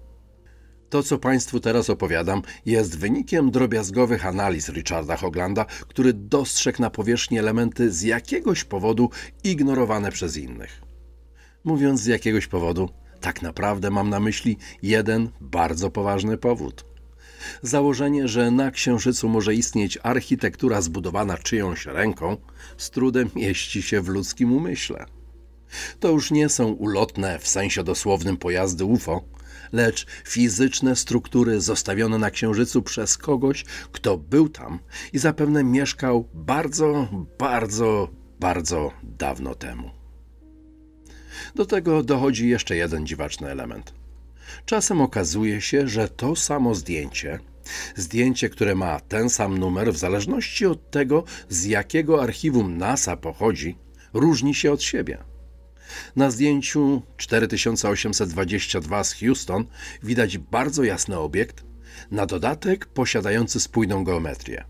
To, co Państwu teraz opowiadam, jest wynikiem drobiazgowych analiz Richarda Hoglanda, który dostrzegł na powierzchni elementy z jakiegoś powodu ignorowane przez innych. Mówiąc z jakiegoś powodu, tak naprawdę mam na myśli jeden bardzo poważny powód. Założenie, że na Księżycu może istnieć architektura zbudowana czyjąś ręką, z trudem mieści się w ludzkim umyśle. To już nie są ulotne w sensie dosłownym pojazdy UFO, lecz fizyczne struktury zostawione na Księżycu przez kogoś, kto był tam i zapewne mieszkał bardzo, bardzo, bardzo dawno temu. Do tego dochodzi jeszcze jeden dziwaczny element. Czasem okazuje się, że to samo zdjęcie, zdjęcie, które ma ten sam numer w zależności od tego, z jakiego archiwum NASA pochodzi, różni się od siebie. Na zdjęciu 4822 z Houston widać bardzo jasny obiekt, na dodatek posiadający spójną geometrię.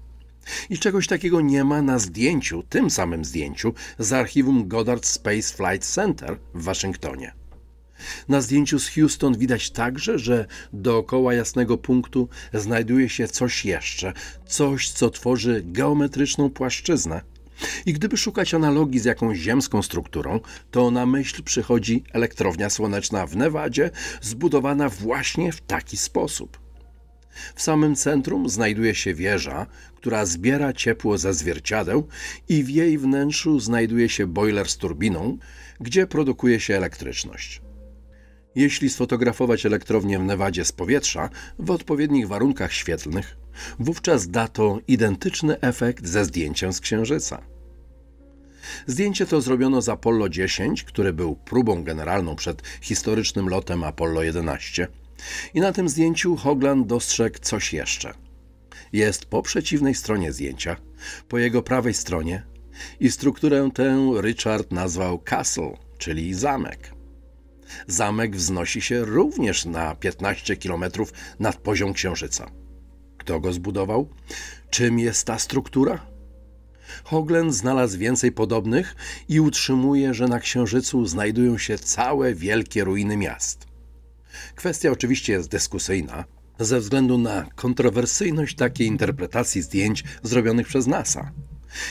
I czegoś takiego nie ma na zdjęciu, tym samym zdjęciu, z archiwum Goddard Space Flight Center w Waszyngtonie. Na zdjęciu z Houston widać także, że dookoła jasnego punktu znajduje się coś jeszcze, coś co tworzy geometryczną płaszczyznę, i gdyby szukać analogii z jakąś ziemską strukturą, to na myśl przychodzi elektrownia słoneczna w Nevadzie, zbudowana właśnie w taki sposób. W samym centrum znajduje się wieża, która zbiera ciepło ze zwierciadeł i w jej wnętrzu znajduje się boiler z turbiną, gdzie produkuje się elektryczność. Jeśli sfotografować elektrownię w Nevadzie z powietrza w odpowiednich warunkach świetlnych, wówczas da to identyczny efekt ze zdjęciem z Księżyca. Zdjęcie to zrobiono z Apollo 10, który był próbą generalną przed historycznym lotem Apollo 11. I na tym zdjęciu Hogland dostrzegł coś jeszcze. Jest po przeciwnej stronie zdjęcia, po jego prawej stronie i strukturę tę Richard nazwał castle, czyli zamek. Zamek wznosi się również na 15 km nad poziom Księżyca. Kto go zbudował? Czym jest ta struktura? Hoglen znalazł więcej podobnych i utrzymuje, że na Księżycu znajdują się całe wielkie ruiny miast. Kwestia oczywiście jest dyskusyjna, ze względu na kontrowersyjność takiej interpretacji zdjęć zrobionych przez NASA.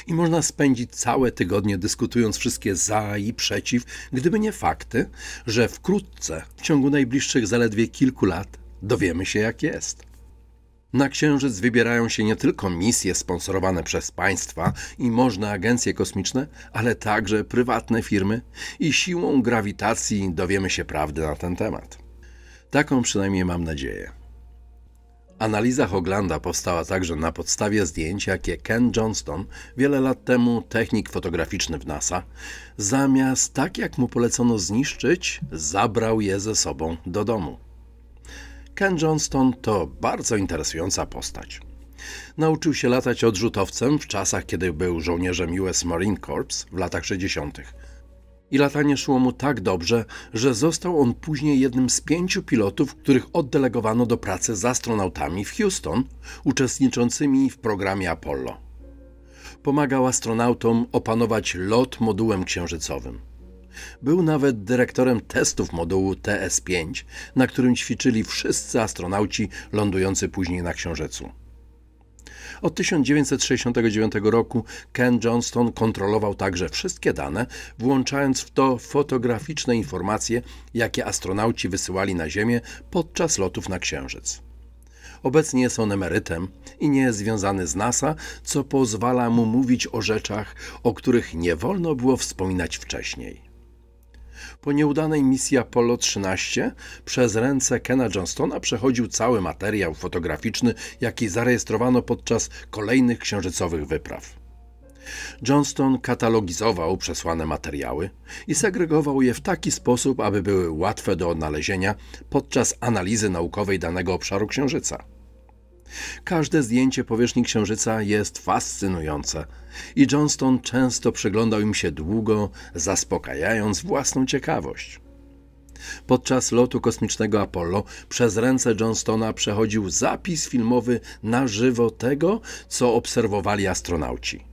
I można spędzić całe tygodnie dyskutując wszystkie za i przeciw, gdyby nie fakty, że wkrótce, w ciągu najbliższych zaledwie kilku lat, dowiemy się jak jest. Na Księżyc wybierają się nie tylko misje sponsorowane przez państwa i możne agencje kosmiczne, ale także prywatne firmy i siłą grawitacji dowiemy się prawdy na ten temat. Taką przynajmniej mam nadzieję. Analiza Hoglanda powstała także na podstawie zdjęć, jakie Ken Johnston, wiele lat temu technik fotograficzny w NASA, zamiast tak jak mu polecono zniszczyć, zabrał je ze sobą do domu. Ken Johnston to bardzo interesująca postać. Nauczył się latać odrzutowcem w czasach, kiedy był żołnierzem US Marine Corps w latach 60. I latanie szło mu tak dobrze, że został on później jednym z pięciu pilotów, których oddelegowano do pracy z astronautami w Houston, uczestniczącymi w programie Apollo. Pomagał astronautom opanować lot modułem księżycowym. Był nawet dyrektorem testów modułu TS-5, na którym ćwiczyli wszyscy astronauci lądujący później na Księżycu. Od 1969 roku Ken Johnston kontrolował także wszystkie dane, włączając w to fotograficzne informacje, jakie astronauci wysyłali na Ziemię podczas lotów na Księżyc. Obecnie jest on emerytem i nie jest związany z NASA, co pozwala mu mówić o rzeczach, o których nie wolno było wspominać wcześniej. Po nieudanej misji Apollo 13 przez ręce Kena Johnstona przechodził cały materiał fotograficzny, jaki zarejestrowano podczas kolejnych księżycowych wypraw. Johnston katalogizował przesłane materiały i segregował je w taki sposób, aby były łatwe do odnalezienia podczas analizy naukowej danego obszaru księżyca. Każde zdjęcie powierzchni Księżyca jest fascynujące i Johnston często przyglądał im się długo, zaspokajając własną ciekawość. Podczas lotu kosmicznego Apollo przez ręce Johnstona przechodził zapis filmowy na żywo tego, co obserwowali astronauci.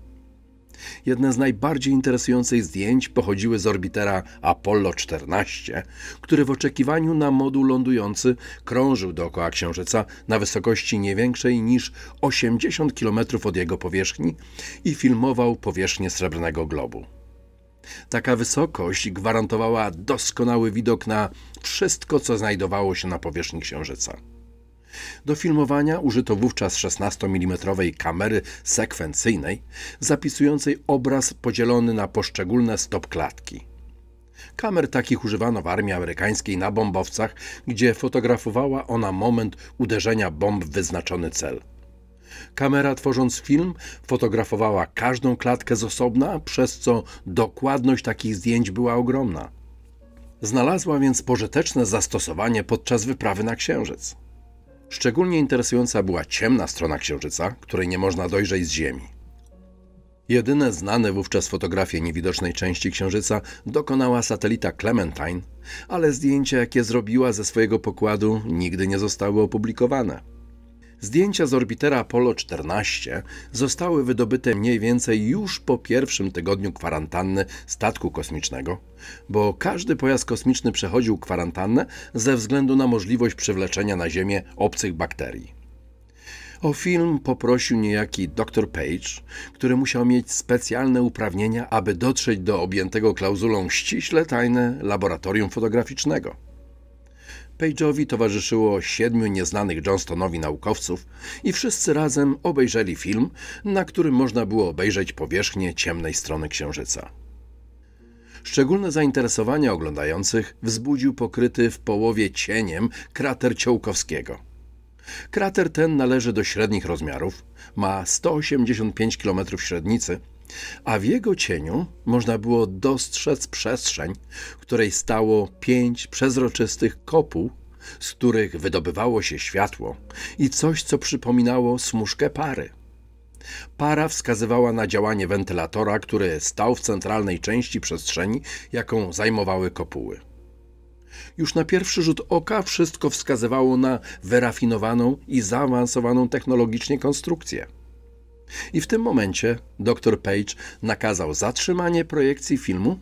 Jedne z najbardziej interesujących zdjęć pochodziły z orbitera Apollo 14, który w oczekiwaniu na moduł lądujący krążył dookoła Księżyca na wysokości nie większej niż 80 km od jego powierzchni i filmował powierzchnię srebrnego globu. Taka wysokość gwarantowała doskonały widok na wszystko, co znajdowało się na powierzchni Księżyca. Do filmowania użyto wówczas 16mm kamery sekwencyjnej, zapisującej obraz podzielony na poszczególne stopklatki. Kamer takich używano w armii amerykańskiej na bombowcach, gdzie fotografowała ona moment uderzenia bomb w wyznaczony cel. Kamera tworząc film fotografowała każdą klatkę z osobna, przez co dokładność takich zdjęć była ogromna. Znalazła więc pożyteczne zastosowanie podczas wyprawy na Księżyc. Szczególnie interesująca była ciemna strona Księżyca, której nie można dojrzeć z Ziemi. Jedyne znane wówczas fotografie niewidocznej części Księżyca dokonała satelita Clementine, ale zdjęcia, jakie zrobiła ze swojego pokładu, nigdy nie zostały opublikowane. Zdjęcia z orbitera Apollo 14 zostały wydobyte mniej więcej już po pierwszym tygodniu kwarantanny statku kosmicznego, bo każdy pojazd kosmiczny przechodził kwarantannę ze względu na możliwość przywleczenia na Ziemię obcych bakterii. O film poprosił niejaki dr Page, który musiał mieć specjalne uprawnienia, aby dotrzeć do objętego klauzulą ściśle tajne laboratorium fotograficznego. Page'owi towarzyszyło siedmiu nieznanych Johnstonowi naukowców i wszyscy razem obejrzeli film, na którym można było obejrzeć powierzchnię ciemnej strony Księżyca. Szczególne zainteresowanie oglądających wzbudził pokryty w połowie cieniem krater Ciołkowskiego. Krater ten należy do średnich rozmiarów, ma 185 km średnicy – a w jego cieniu można było dostrzec przestrzeń, której stało pięć przezroczystych kopuł, z których wydobywało się światło i coś, co przypominało smuszkę pary. Para wskazywała na działanie wentylatora, który stał w centralnej części przestrzeni, jaką zajmowały kopuły. Już na pierwszy rzut oka wszystko wskazywało na wyrafinowaną i zaawansowaną technologicznie konstrukcję – i w tym momencie dr Page nakazał zatrzymanie projekcji filmu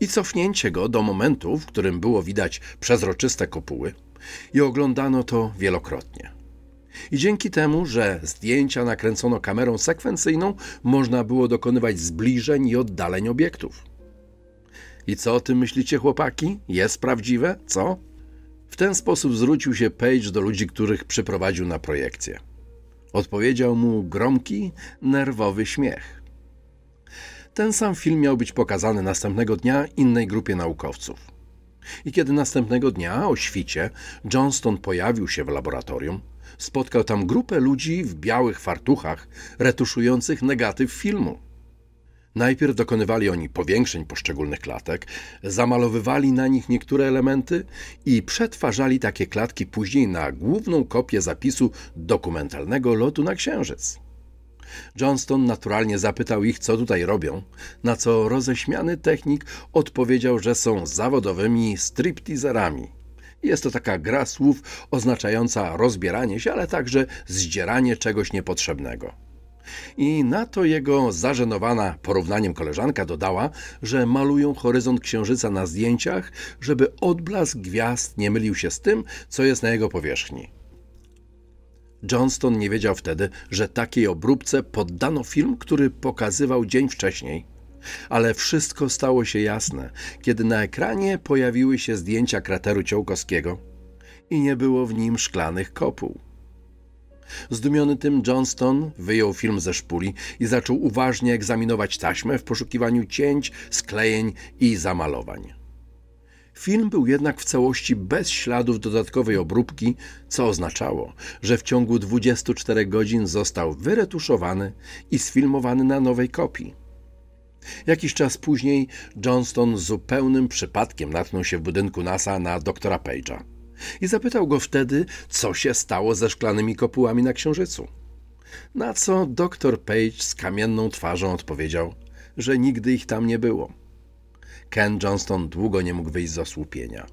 i cofnięcie go do momentu, w którym było widać przezroczyste kopuły, i oglądano to wielokrotnie. I dzięki temu, że zdjęcia nakręcono kamerą sekwencyjną, można było dokonywać zbliżeń i oddaleń obiektów. I co o tym myślicie, chłopaki? Jest prawdziwe? Co? W ten sposób zwrócił się Page do ludzi, których przyprowadził na projekcję. Odpowiedział mu gromki, nerwowy śmiech. Ten sam film miał być pokazany następnego dnia innej grupie naukowców. I kiedy następnego dnia o świcie Johnston pojawił się w laboratorium, spotkał tam grupę ludzi w białych fartuchach retuszujących negatyw filmu. Najpierw dokonywali oni powiększeń poszczególnych klatek, zamalowywali na nich niektóre elementy i przetwarzali takie klatki później na główną kopię zapisu dokumentalnego lotu na Księżyc. Johnston naturalnie zapytał ich, co tutaj robią, na co roześmiany technik odpowiedział, że są zawodowymi striptizerami. Jest to taka gra słów oznaczająca rozbieranie się, ale także zdzieranie czegoś niepotrzebnego. I na to jego zażenowana porównaniem koleżanka dodała, że malują horyzont księżyca na zdjęciach, żeby odblask gwiazd nie mylił się z tym, co jest na jego powierzchni. Johnston nie wiedział wtedy, że takiej obróbce poddano film, który pokazywał dzień wcześniej. Ale wszystko stało się jasne, kiedy na ekranie pojawiły się zdjęcia krateru Ciołkowskiego i nie było w nim szklanych kopuł. Zdumiony tym Johnston wyjął film ze szpuli i zaczął uważnie egzaminować taśmę w poszukiwaniu cięć, sklejeń i zamalowań. Film był jednak w całości bez śladów dodatkowej obróbki, co oznaczało, że w ciągu 24 godzin został wyretuszowany i sfilmowany na nowej kopii. Jakiś czas później Johnston zupełnym przypadkiem natknął się w budynku NASA na doktora Page'a i zapytał go wtedy, co się stało ze szklanymi kopułami na Księżycu. Na co doktor Page z kamienną twarzą odpowiedział, że nigdy ich tam nie było. Ken Johnston długo nie mógł wyjść z osłupienia.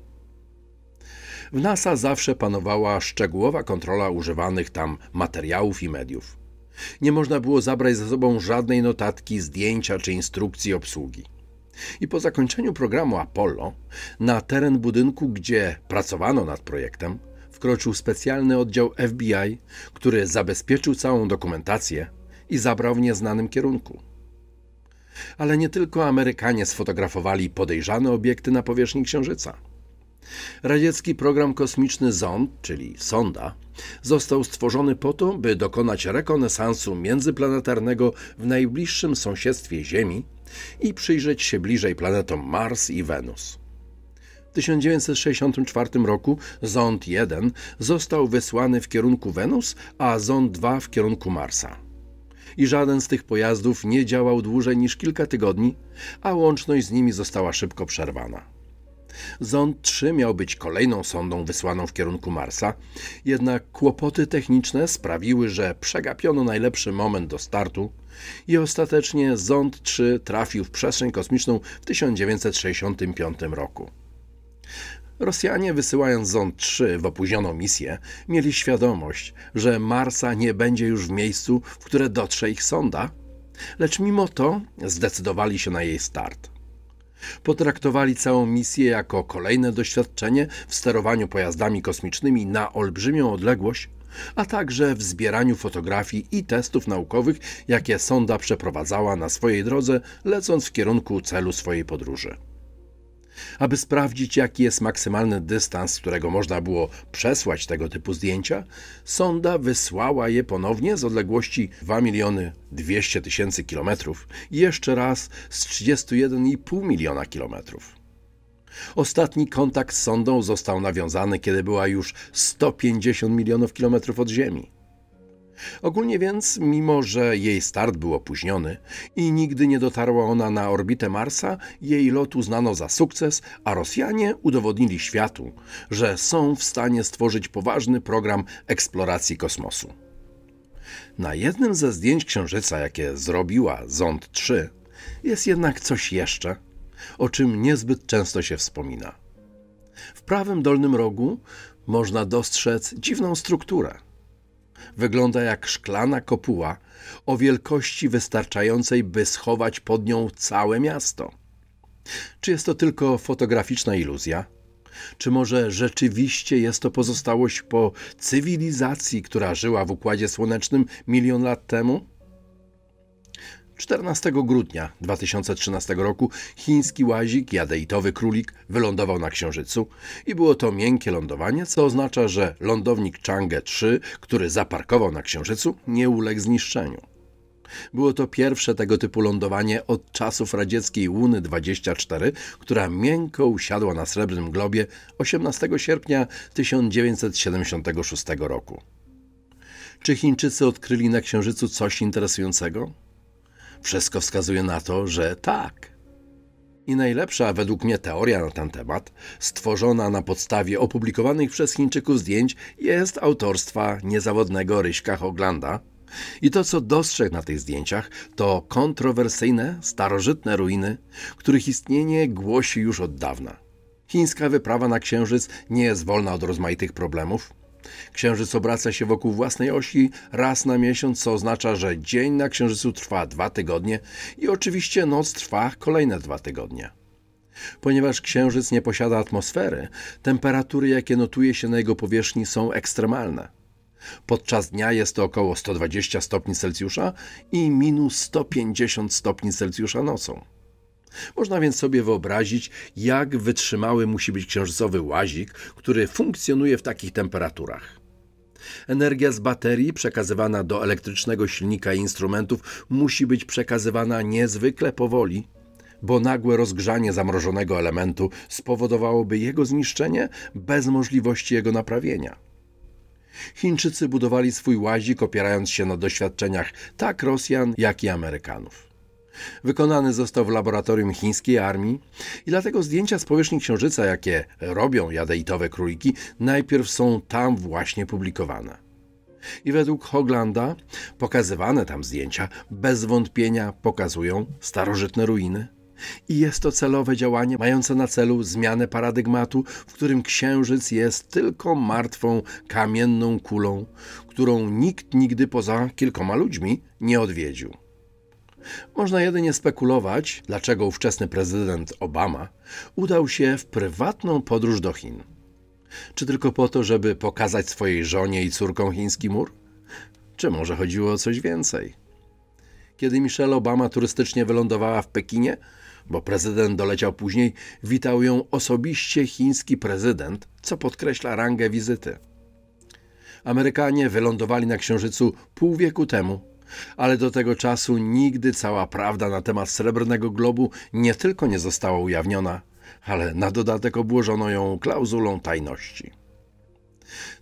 W NASA zawsze panowała szczegółowa kontrola używanych tam materiałów i mediów. Nie można było zabrać ze sobą żadnej notatki, zdjęcia czy instrukcji obsługi. I po zakończeniu programu Apollo, na teren budynku, gdzie pracowano nad projektem, wkroczył specjalny oddział FBI, który zabezpieczył całą dokumentację i zabrał w nieznanym kierunku. Ale nie tylko Amerykanie sfotografowali podejrzane obiekty na powierzchni Księżyca. Radziecki program kosmiczny ZOND, czyli sonda, został stworzony po to, by dokonać rekonesansu międzyplanetarnego w najbliższym sąsiedztwie Ziemi i przyjrzeć się bliżej planetom Mars i Wenus. W 1964 roku zond 1 został wysłany w kierunku Wenus, a zond 2 w kierunku Marsa. I żaden z tych pojazdów nie działał dłużej niż kilka tygodni, a łączność z nimi została szybko przerwana. Zond 3 miał być kolejną sondą wysłaną w kierunku Marsa, jednak kłopoty techniczne sprawiły, że przegapiono najlepszy moment do startu i ostatecznie Zond 3 trafił w przestrzeń kosmiczną w 1965 roku. Rosjanie wysyłając Zond 3 w opóźnioną misję, mieli świadomość, że Marsa nie będzie już w miejscu, w które dotrze ich sonda, lecz mimo to zdecydowali się na jej start. Potraktowali całą misję jako kolejne doświadczenie w sterowaniu pojazdami kosmicznymi na olbrzymią odległość, a także w zbieraniu fotografii i testów naukowych, jakie sonda przeprowadzała na swojej drodze, lecąc w kierunku celu swojej podróży. Aby sprawdzić, jaki jest maksymalny dystans, którego można było przesłać tego typu zdjęcia, sonda wysłała je ponownie z odległości 2 miliony 200 tysięcy kilometrów, jeszcze raz z 31,5 miliona kilometrów. Ostatni kontakt z sondą został nawiązany, kiedy była już 150 milionów kilometrów od Ziemi. Ogólnie więc, mimo że jej start był opóźniony i nigdy nie dotarła ona na orbitę Marsa, jej lot uznano za sukces, a Rosjanie udowodnili światu, że są w stanie stworzyć poważny program eksploracji kosmosu. Na jednym ze zdjęć Księżyca, jakie zrobiła Zond 3, jest jednak coś jeszcze – o czym niezbyt często się wspomina. W prawym dolnym rogu można dostrzec dziwną strukturę. Wygląda jak szklana kopuła o wielkości wystarczającej, by schować pod nią całe miasto. Czy jest to tylko fotograficzna iluzja? Czy może rzeczywiście jest to pozostałość po cywilizacji, która żyła w Układzie Słonecznym milion lat temu? 14 grudnia 2013 roku chiński łazik jadeitowy królik wylądował na Księżycu i było to miękkie lądowanie, co oznacza, że lądownik Chang'e 3, który zaparkował na Księżycu, nie uległ zniszczeniu. Było to pierwsze tego typu lądowanie od czasów radzieckiej Łuny 24, która miękko usiadła na Srebrnym Globie 18 sierpnia 1976 roku. Czy Chińczycy odkryli na Księżycu coś interesującego? Wszystko wskazuje na to, że tak. I najlepsza według mnie teoria na ten temat, stworzona na podstawie opublikowanych przez Chińczyków zdjęć, jest autorstwa niezawodnego Ryśka Hoglanda. I to, co dostrzegł na tych zdjęciach, to kontrowersyjne, starożytne ruiny, których istnienie głosi już od dawna. Chińska wyprawa na Księżyc nie jest wolna od rozmaitych problemów, Księżyc obraca się wokół własnej osi raz na miesiąc, co oznacza, że dzień na Księżycu trwa dwa tygodnie i oczywiście noc trwa kolejne dwa tygodnie. Ponieważ Księżyc nie posiada atmosfery, temperatury, jakie notuje się na jego powierzchni, są ekstremalne. Podczas dnia jest to około 120 stopni Celsjusza i minus 150 stopni Celsjusza nocą. Można więc sobie wyobrazić, jak wytrzymały musi być księżycowy łazik, który funkcjonuje w takich temperaturach. Energia z baterii przekazywana do elektrycznego silnika i instrumentów musi być przekazywana niezwykle powoli, bo nagłe rozgrzanie zamrożonego elementu spowodowałoby jego zniszczenie bez możliwości jego naprawienia. Chińczycy budowali swój łazik opierając się na doświadczeniach tak Rosjan, jak i Amerykanów. Wykonany został w laboratorium chińskiej armii i dlatego zdjęcia z powierzchni Księżyca, jakie robią jadeitowe króliki, najpierw są tam właśnie publikowane. I według Hoglanda pokazywane tam zdjęcia bez wątpienia pokazują starożytne ruiny. I jest to celowe działanie mające na celu zmianę paradygmatu, w którym Księżyc jest tylko martwą, kamienną kulą, którą nikt nigdy poza kilkoma ludźmi nie odwiedził. Można jedynie spekulować, dlaczego ówczesny prezydent Obama udał się w prywatną podróż do Chin. Czy tylko po to, żeby pokazać swojej żonie i córkom chiński mur? Czy może chodziło o coś więcej? Kiedy Michelle Obama turystycznie wylądowała w Pekinie, bo prezydent doleciał później, witał ją osobiście chiński prezydent, co podkreśla rangę wizyty. Amerykanie wylądowali na Księżycu pół wieku temu ale do tego czasu nigdy cała prawda na temat srebrnego globu nie tylko nie została ujawniona, ale na dodatek obłożono ją klauzulą tajności.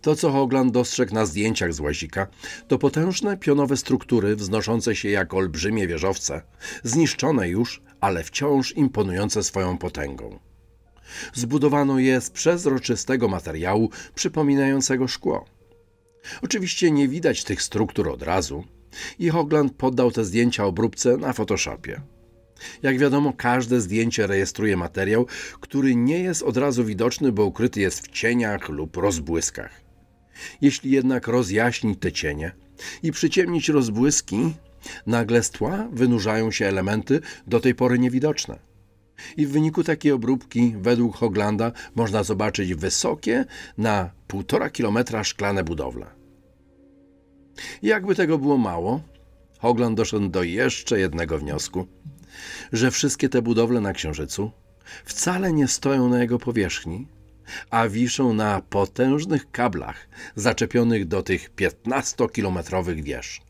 To, co Hogland dostrzegł na zdjęciach z łazika, to potężne pionowe struktury wznoszące się jak olbrzymie wieżowce, zniszczone już, ale wciąż imponujące swoją potęgą. Zbudowano je z przezroczystego materiału przypominającego szkło. Oczywiście nie widać tych struktur od razu, i Hogland poddał te zdjęcia obróbce na Photoshopie. Jak wiadomo, każde zdjęcie rejestruje materiał, który nie jest od razu widoczny, bo ukryty jest w cieniach lub rozbłyskach. Jeśli jednak rozjaśni te cienie i przyciemnić rozbłyski, nagle z tła wynurzają się elementy do tej pory niewidoczne. I w wyniku takiej obróbki, według Hoglanda, można zobaczyć wysokie na 1,5 km szklane budowle. Jakby tego było mało, Hoglan doszedł do jeszcze jednego wniosku, że wszystkie te budowle na Księżycu wcale nie stoją na jego powierzchni, a wiszą na potężnych kablach zaczepionych do tych 15-kilometrowych wież.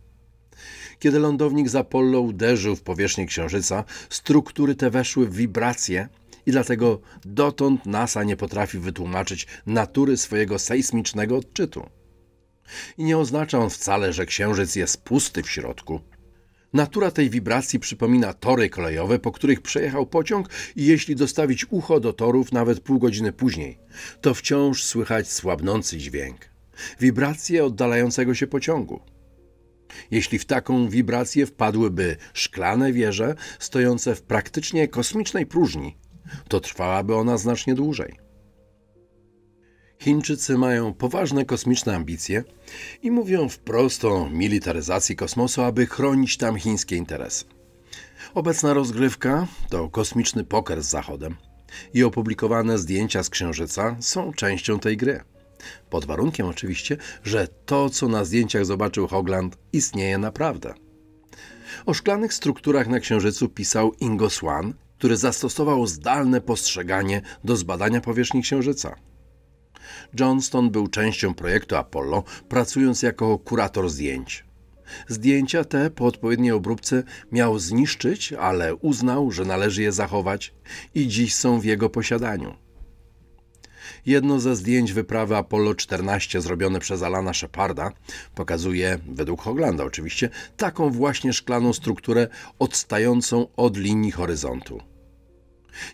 Kiedy lądownik z Apollo uderzył w powierzchnię Księżyca, struktury te weszły w wibracje i dlatego dotąd NASA nie potrafi wytłumaczyć natury swojego sejsmicznego odczytu. I nie oznacza on wcale, że księżyc jest pusty w środku. Natura tej wibracji przypomina tory kolejowe, po których przejechał pociąg i jeśli dostawić ucho do torów nawet pół godziny później, to wciąż słychać słabnący dźwięk. Wibracje oddalającego się pociągu. Jeśli w taką wibrację wpadłyby szklane wieże stojące w praktycznie kosmicznej próżni, to trwałaby ona znacznie dłużej. Chińczycy mają poważne kosmiczne ambicje i mówią wprost o militaryzacji kosmosu, aby chronić tam chińskie interesy. Obecna rozgrywka to kosmiczny poker z Zachodem i opublikowane zdjęcia z Księżyca są częścią tej gry. Pod warunkiem oczywiście, że to, co na zdjęciach zobaczył Hogland, istnieje naprawdę. O szklanych strukturach na Księżycu pisał Ingo Swan, który zastosował zdalne postrzeganie do zbadania powierzchni Księżyca. Johnston był częścią projektu Apollo, pracując jako kurator zdjęć. Zdjęcia te po odpowiedniej obróbce miał zniszczyć, ale uznał, że należy je zachować i dziś są w jego posiadaniu. Jedno ze zdjęć wyprawy Apollo 14 zrobione przez Alana Sheparda pokazuje, według Hoglanda oczywiście, taką właśnie szklaną strukturę odstającą od linii horyzontu.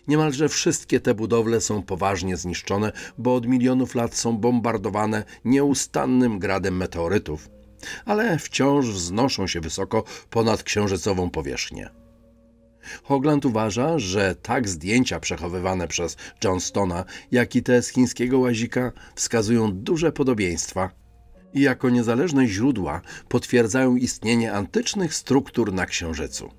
Niemalże wszystkie te budowle są poważnie zniszczone, bo od milionów lat są bombardowane nieustannym gradem meteorytów, ale wciąż wznoszą się wysoko ponad księżycową powierzchnię. Hogland uważa, że tak zdjęcia przechowywane przez Johnstona, jak i te z chińskiego łazika wskazują duże podobieństwa i jako niezależne źródła potwierdzają istnienie antycznych struktur na Księżycu.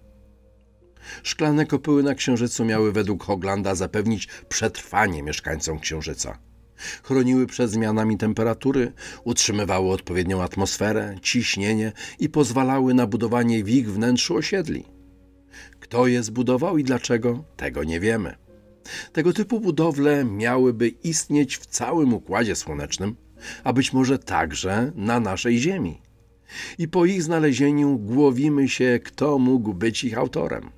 Szklane kopyły na Księżycu miały według Hoglanda zapewnić przetrwanie mieszkańcom Księżyca. Chroniły przed zmianami temperatury, utrzymywały odpowiednią atmosferę, ciśnienie i pozwalały na budowanie w ich wnętrzu osiedli. Kto je zbudował i dlaczego, tego nie wiemy. Tego typu budowle miałyby istnieć w całym Układzie Słonecznym, a być może także na naszej Ziemi. I po ich znalezieniu głowimy się, kto mógł być ich autorem.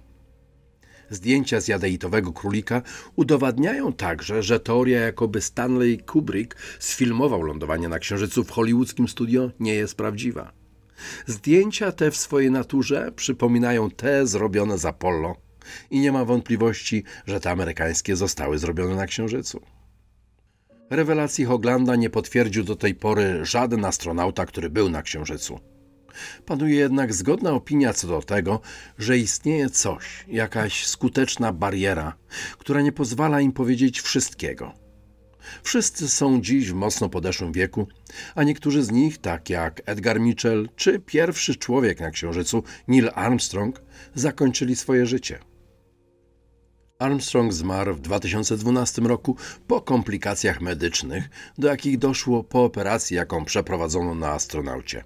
Zdjęcia z jadeitowego królika udowadniają także, że teoria jakoby Stanley Kubrick sfilmował lądowanie na Księżycu w hollywoodzkim studio nie jest prawdziwa. Zdjęcia te w swojej naturze przypominają te zrobione z Apollo i nie ma wątpliwości, że te amerykańskie zostały zrobione na Księżycu. Rewelacji Hoglanda nie potwierdził do tej pory żaden astronauta, który był na Księżycu. Panuje jednak zgodna opinia co do tego, że istnieje coś, jakaś skuteczna bariera, która nie pozwala im powiedzieć wszystkiego. Wszyscy są dziś w mocno podeszłym wieku, a niektórzy z nich, tak jak Edgar Mitchell czy pierwszy człowiek na Księżycu Neil Armstrong, zakończyli swoje życie. Armstrong zmarł w 2012 roku po komplikacjach medycznych, do jakich doszło po operacji, jaką przeprowadzono na astronaucie.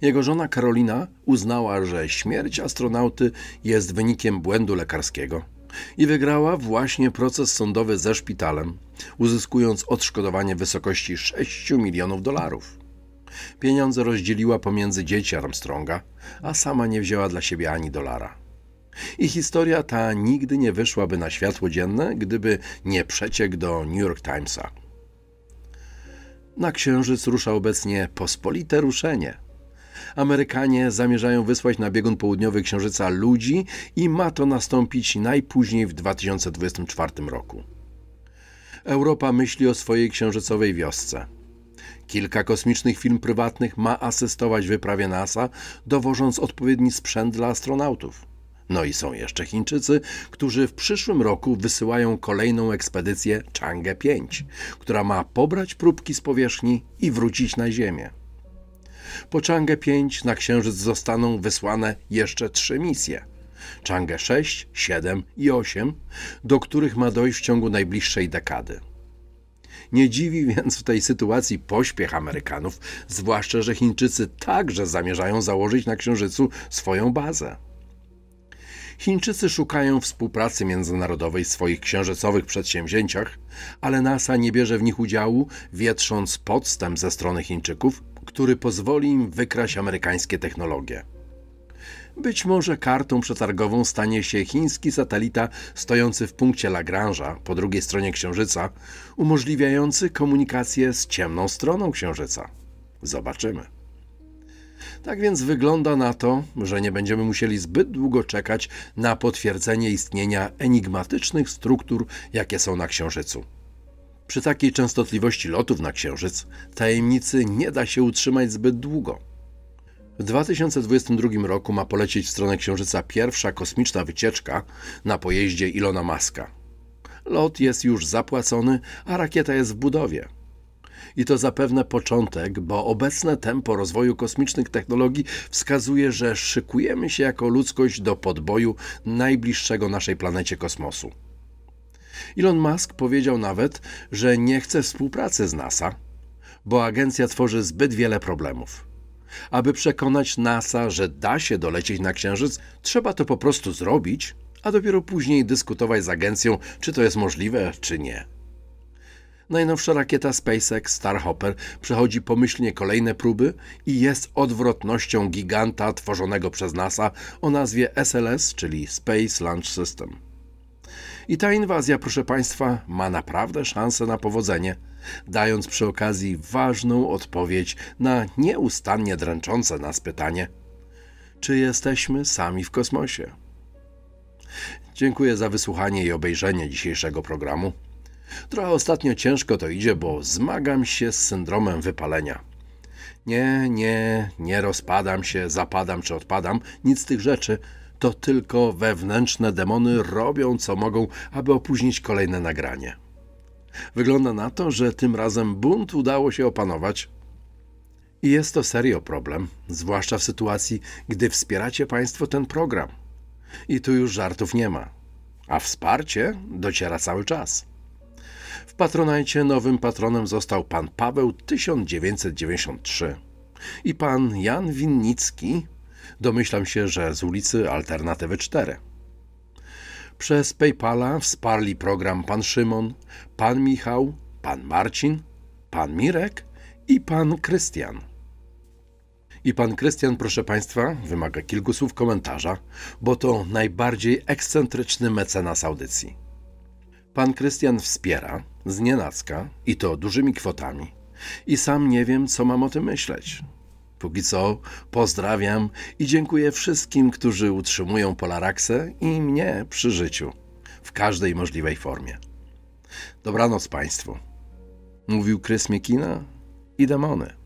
Jego żona Karolina uznała, że śmierć astronauty jest wynikiem błędu lekarskiego i wygrała właśnie proces sądowy ze szpitalem, uzyskując odszkodowanie w wysokości 6 milionów dolarów. Pieniądze rozdzieliła pomiędzy dzieci Armstronga, a sama nie wzięła dla siebie ani dolara. I historia ta nigdy nie wyszłaby na światło dzienne, gdyby nie przeciek do New York Timesa. Na Księżyc rusza obecnie pospolite ruszenie – Amerykanie zamierzają wysłać na biegun południowy Księżyca ludzi i ma to nastąpić najpóźniej w 2024 roku. Europa myśli o swojej księżycowej wiosce. Kilka kosmicznych firm prywatnych ma asystować wyprawie NASA, dowożąc odpowiedni sprzęt dla astronautów. No i są jeszcze Chińczycy, którzy w przyszłym roku wysyłają kolejną ekspedycję Chang'e 5, która ma pobrać próbki z powierzchni i wrócić na Ziemię. Po Chang'e 5 na Księżyc zostaną wysłane jeszcze trzy misje. Chang'e 6, 7 i 8, do których ma dojść w ciągu najbliższej dekady. Nie dziwi więc w tej sytuacji pośpiech Amerykanów, zwłaszcza, że Chińczycy także zamierzają założyć na Księżycu swoją bazę. Chińczycy szukają współpracy międzynarodowej w swoich księżycowych przedsięwzięciach, ale NASA nie bierze w nich udziału, wietrząc podstęp ze strony Chińczyków który pozwoli im wykraść amerykańskie technologie. Być może kartą przetargową stanie się chiński satelita stojący w punkcie Lagrange'a po drugiej stronie Księżyca, umożliwiający komunikację z ciemną stroną Księżyca. Zobaczymy. Tak więc wygląda na to, że nie będziemy musieli zbyt długo czekać na potwierdzenie istnienia enigmatycznych struktur, jakie są na Księżycu. Przy takiej częstotliwości lotów na Księżyc tajemnicy nie da się utrzymać zbyt długo. W 2022 roku ma polecieć w stronę Księżyca pierwsza kosmiczna wycieczka na pojeździe Ilona Maska. Lot jest już zapłacony, a rakieta jest w budowie. I to zapewne początek, bo obecne tempo rozwoju kosmicznych technologii wskazuje, że szykujemy się jako ludzkość do podboju najbliższego naszej planecie kosmosu. Elon Musk powiedział nawet, że nie chce współpracy z NASA, bo agencja tworzy zbyt wiele problemów. Aby przekonać NASA, że da się dolecieć na Księżyc, trzeba to po prostu zrobić, a dopiero później dyskutować z agencją, czy to jest możliwe, czy nie. Najnowsza rakieta SpaceX Starhopper przechodzi pomyślnie kolejne próby i jest odwrotnością giganta tworzonego przez NASA o nazwie SLS, czyli Space Launch System. I ta inwazja, proszę Państwa, ma naprawdę szansę na powodzenie, dając przy okazji ważną odpowiedź na nieustannie dręczące nas pytanie: czy jesteśmy sami w kosmosie? Dziękuję za wysłuchanie i obejrzenie dzisiejszego programu. Trochę ostatnio ciężko to idzie, bo zmagam się z syndromem wypalenia. Nie, nie, nie rozpadam się, zapadam czy odpadam, nic z tych rzeczy to tylko wewnętrzne demony robią co mogą, aby opóźnić kolejne nagranie. Wygląda na to, że tym razem bunt udało się opanować. I jest to serio problem, zwłaszcza w sytuacji, gdy wspieracie Państwo ten program. I tu już żartów nie ma. A wsparcie dociera cały czas. W Patronajcie nowym patronem został pan Paweł 1993 i pan Jan Winnicki Domyślam się, że z ulicy Alternatywy 4. Przez PayPala wsparli program pan Szymon, pan Michał, pan Marcin, pan Mirek i pan Krystian. I pan Krystian, proszę Państwa, wymaga kilku słów komentarza, bo to najbardziej ekscentryczny mecenas audycji. Pan Krystian wspiera, znienacka i to dużymi kwotami. I sam nie wiem, co mam o tym myśleć. Póki co pozdrawiam i dziękuję wszystkim, którzy utrzymują Polaraxę i mnie przy życiu w każdej możliwej formie. Dobranoc Państwu. Mówił Krys Miekina i demony.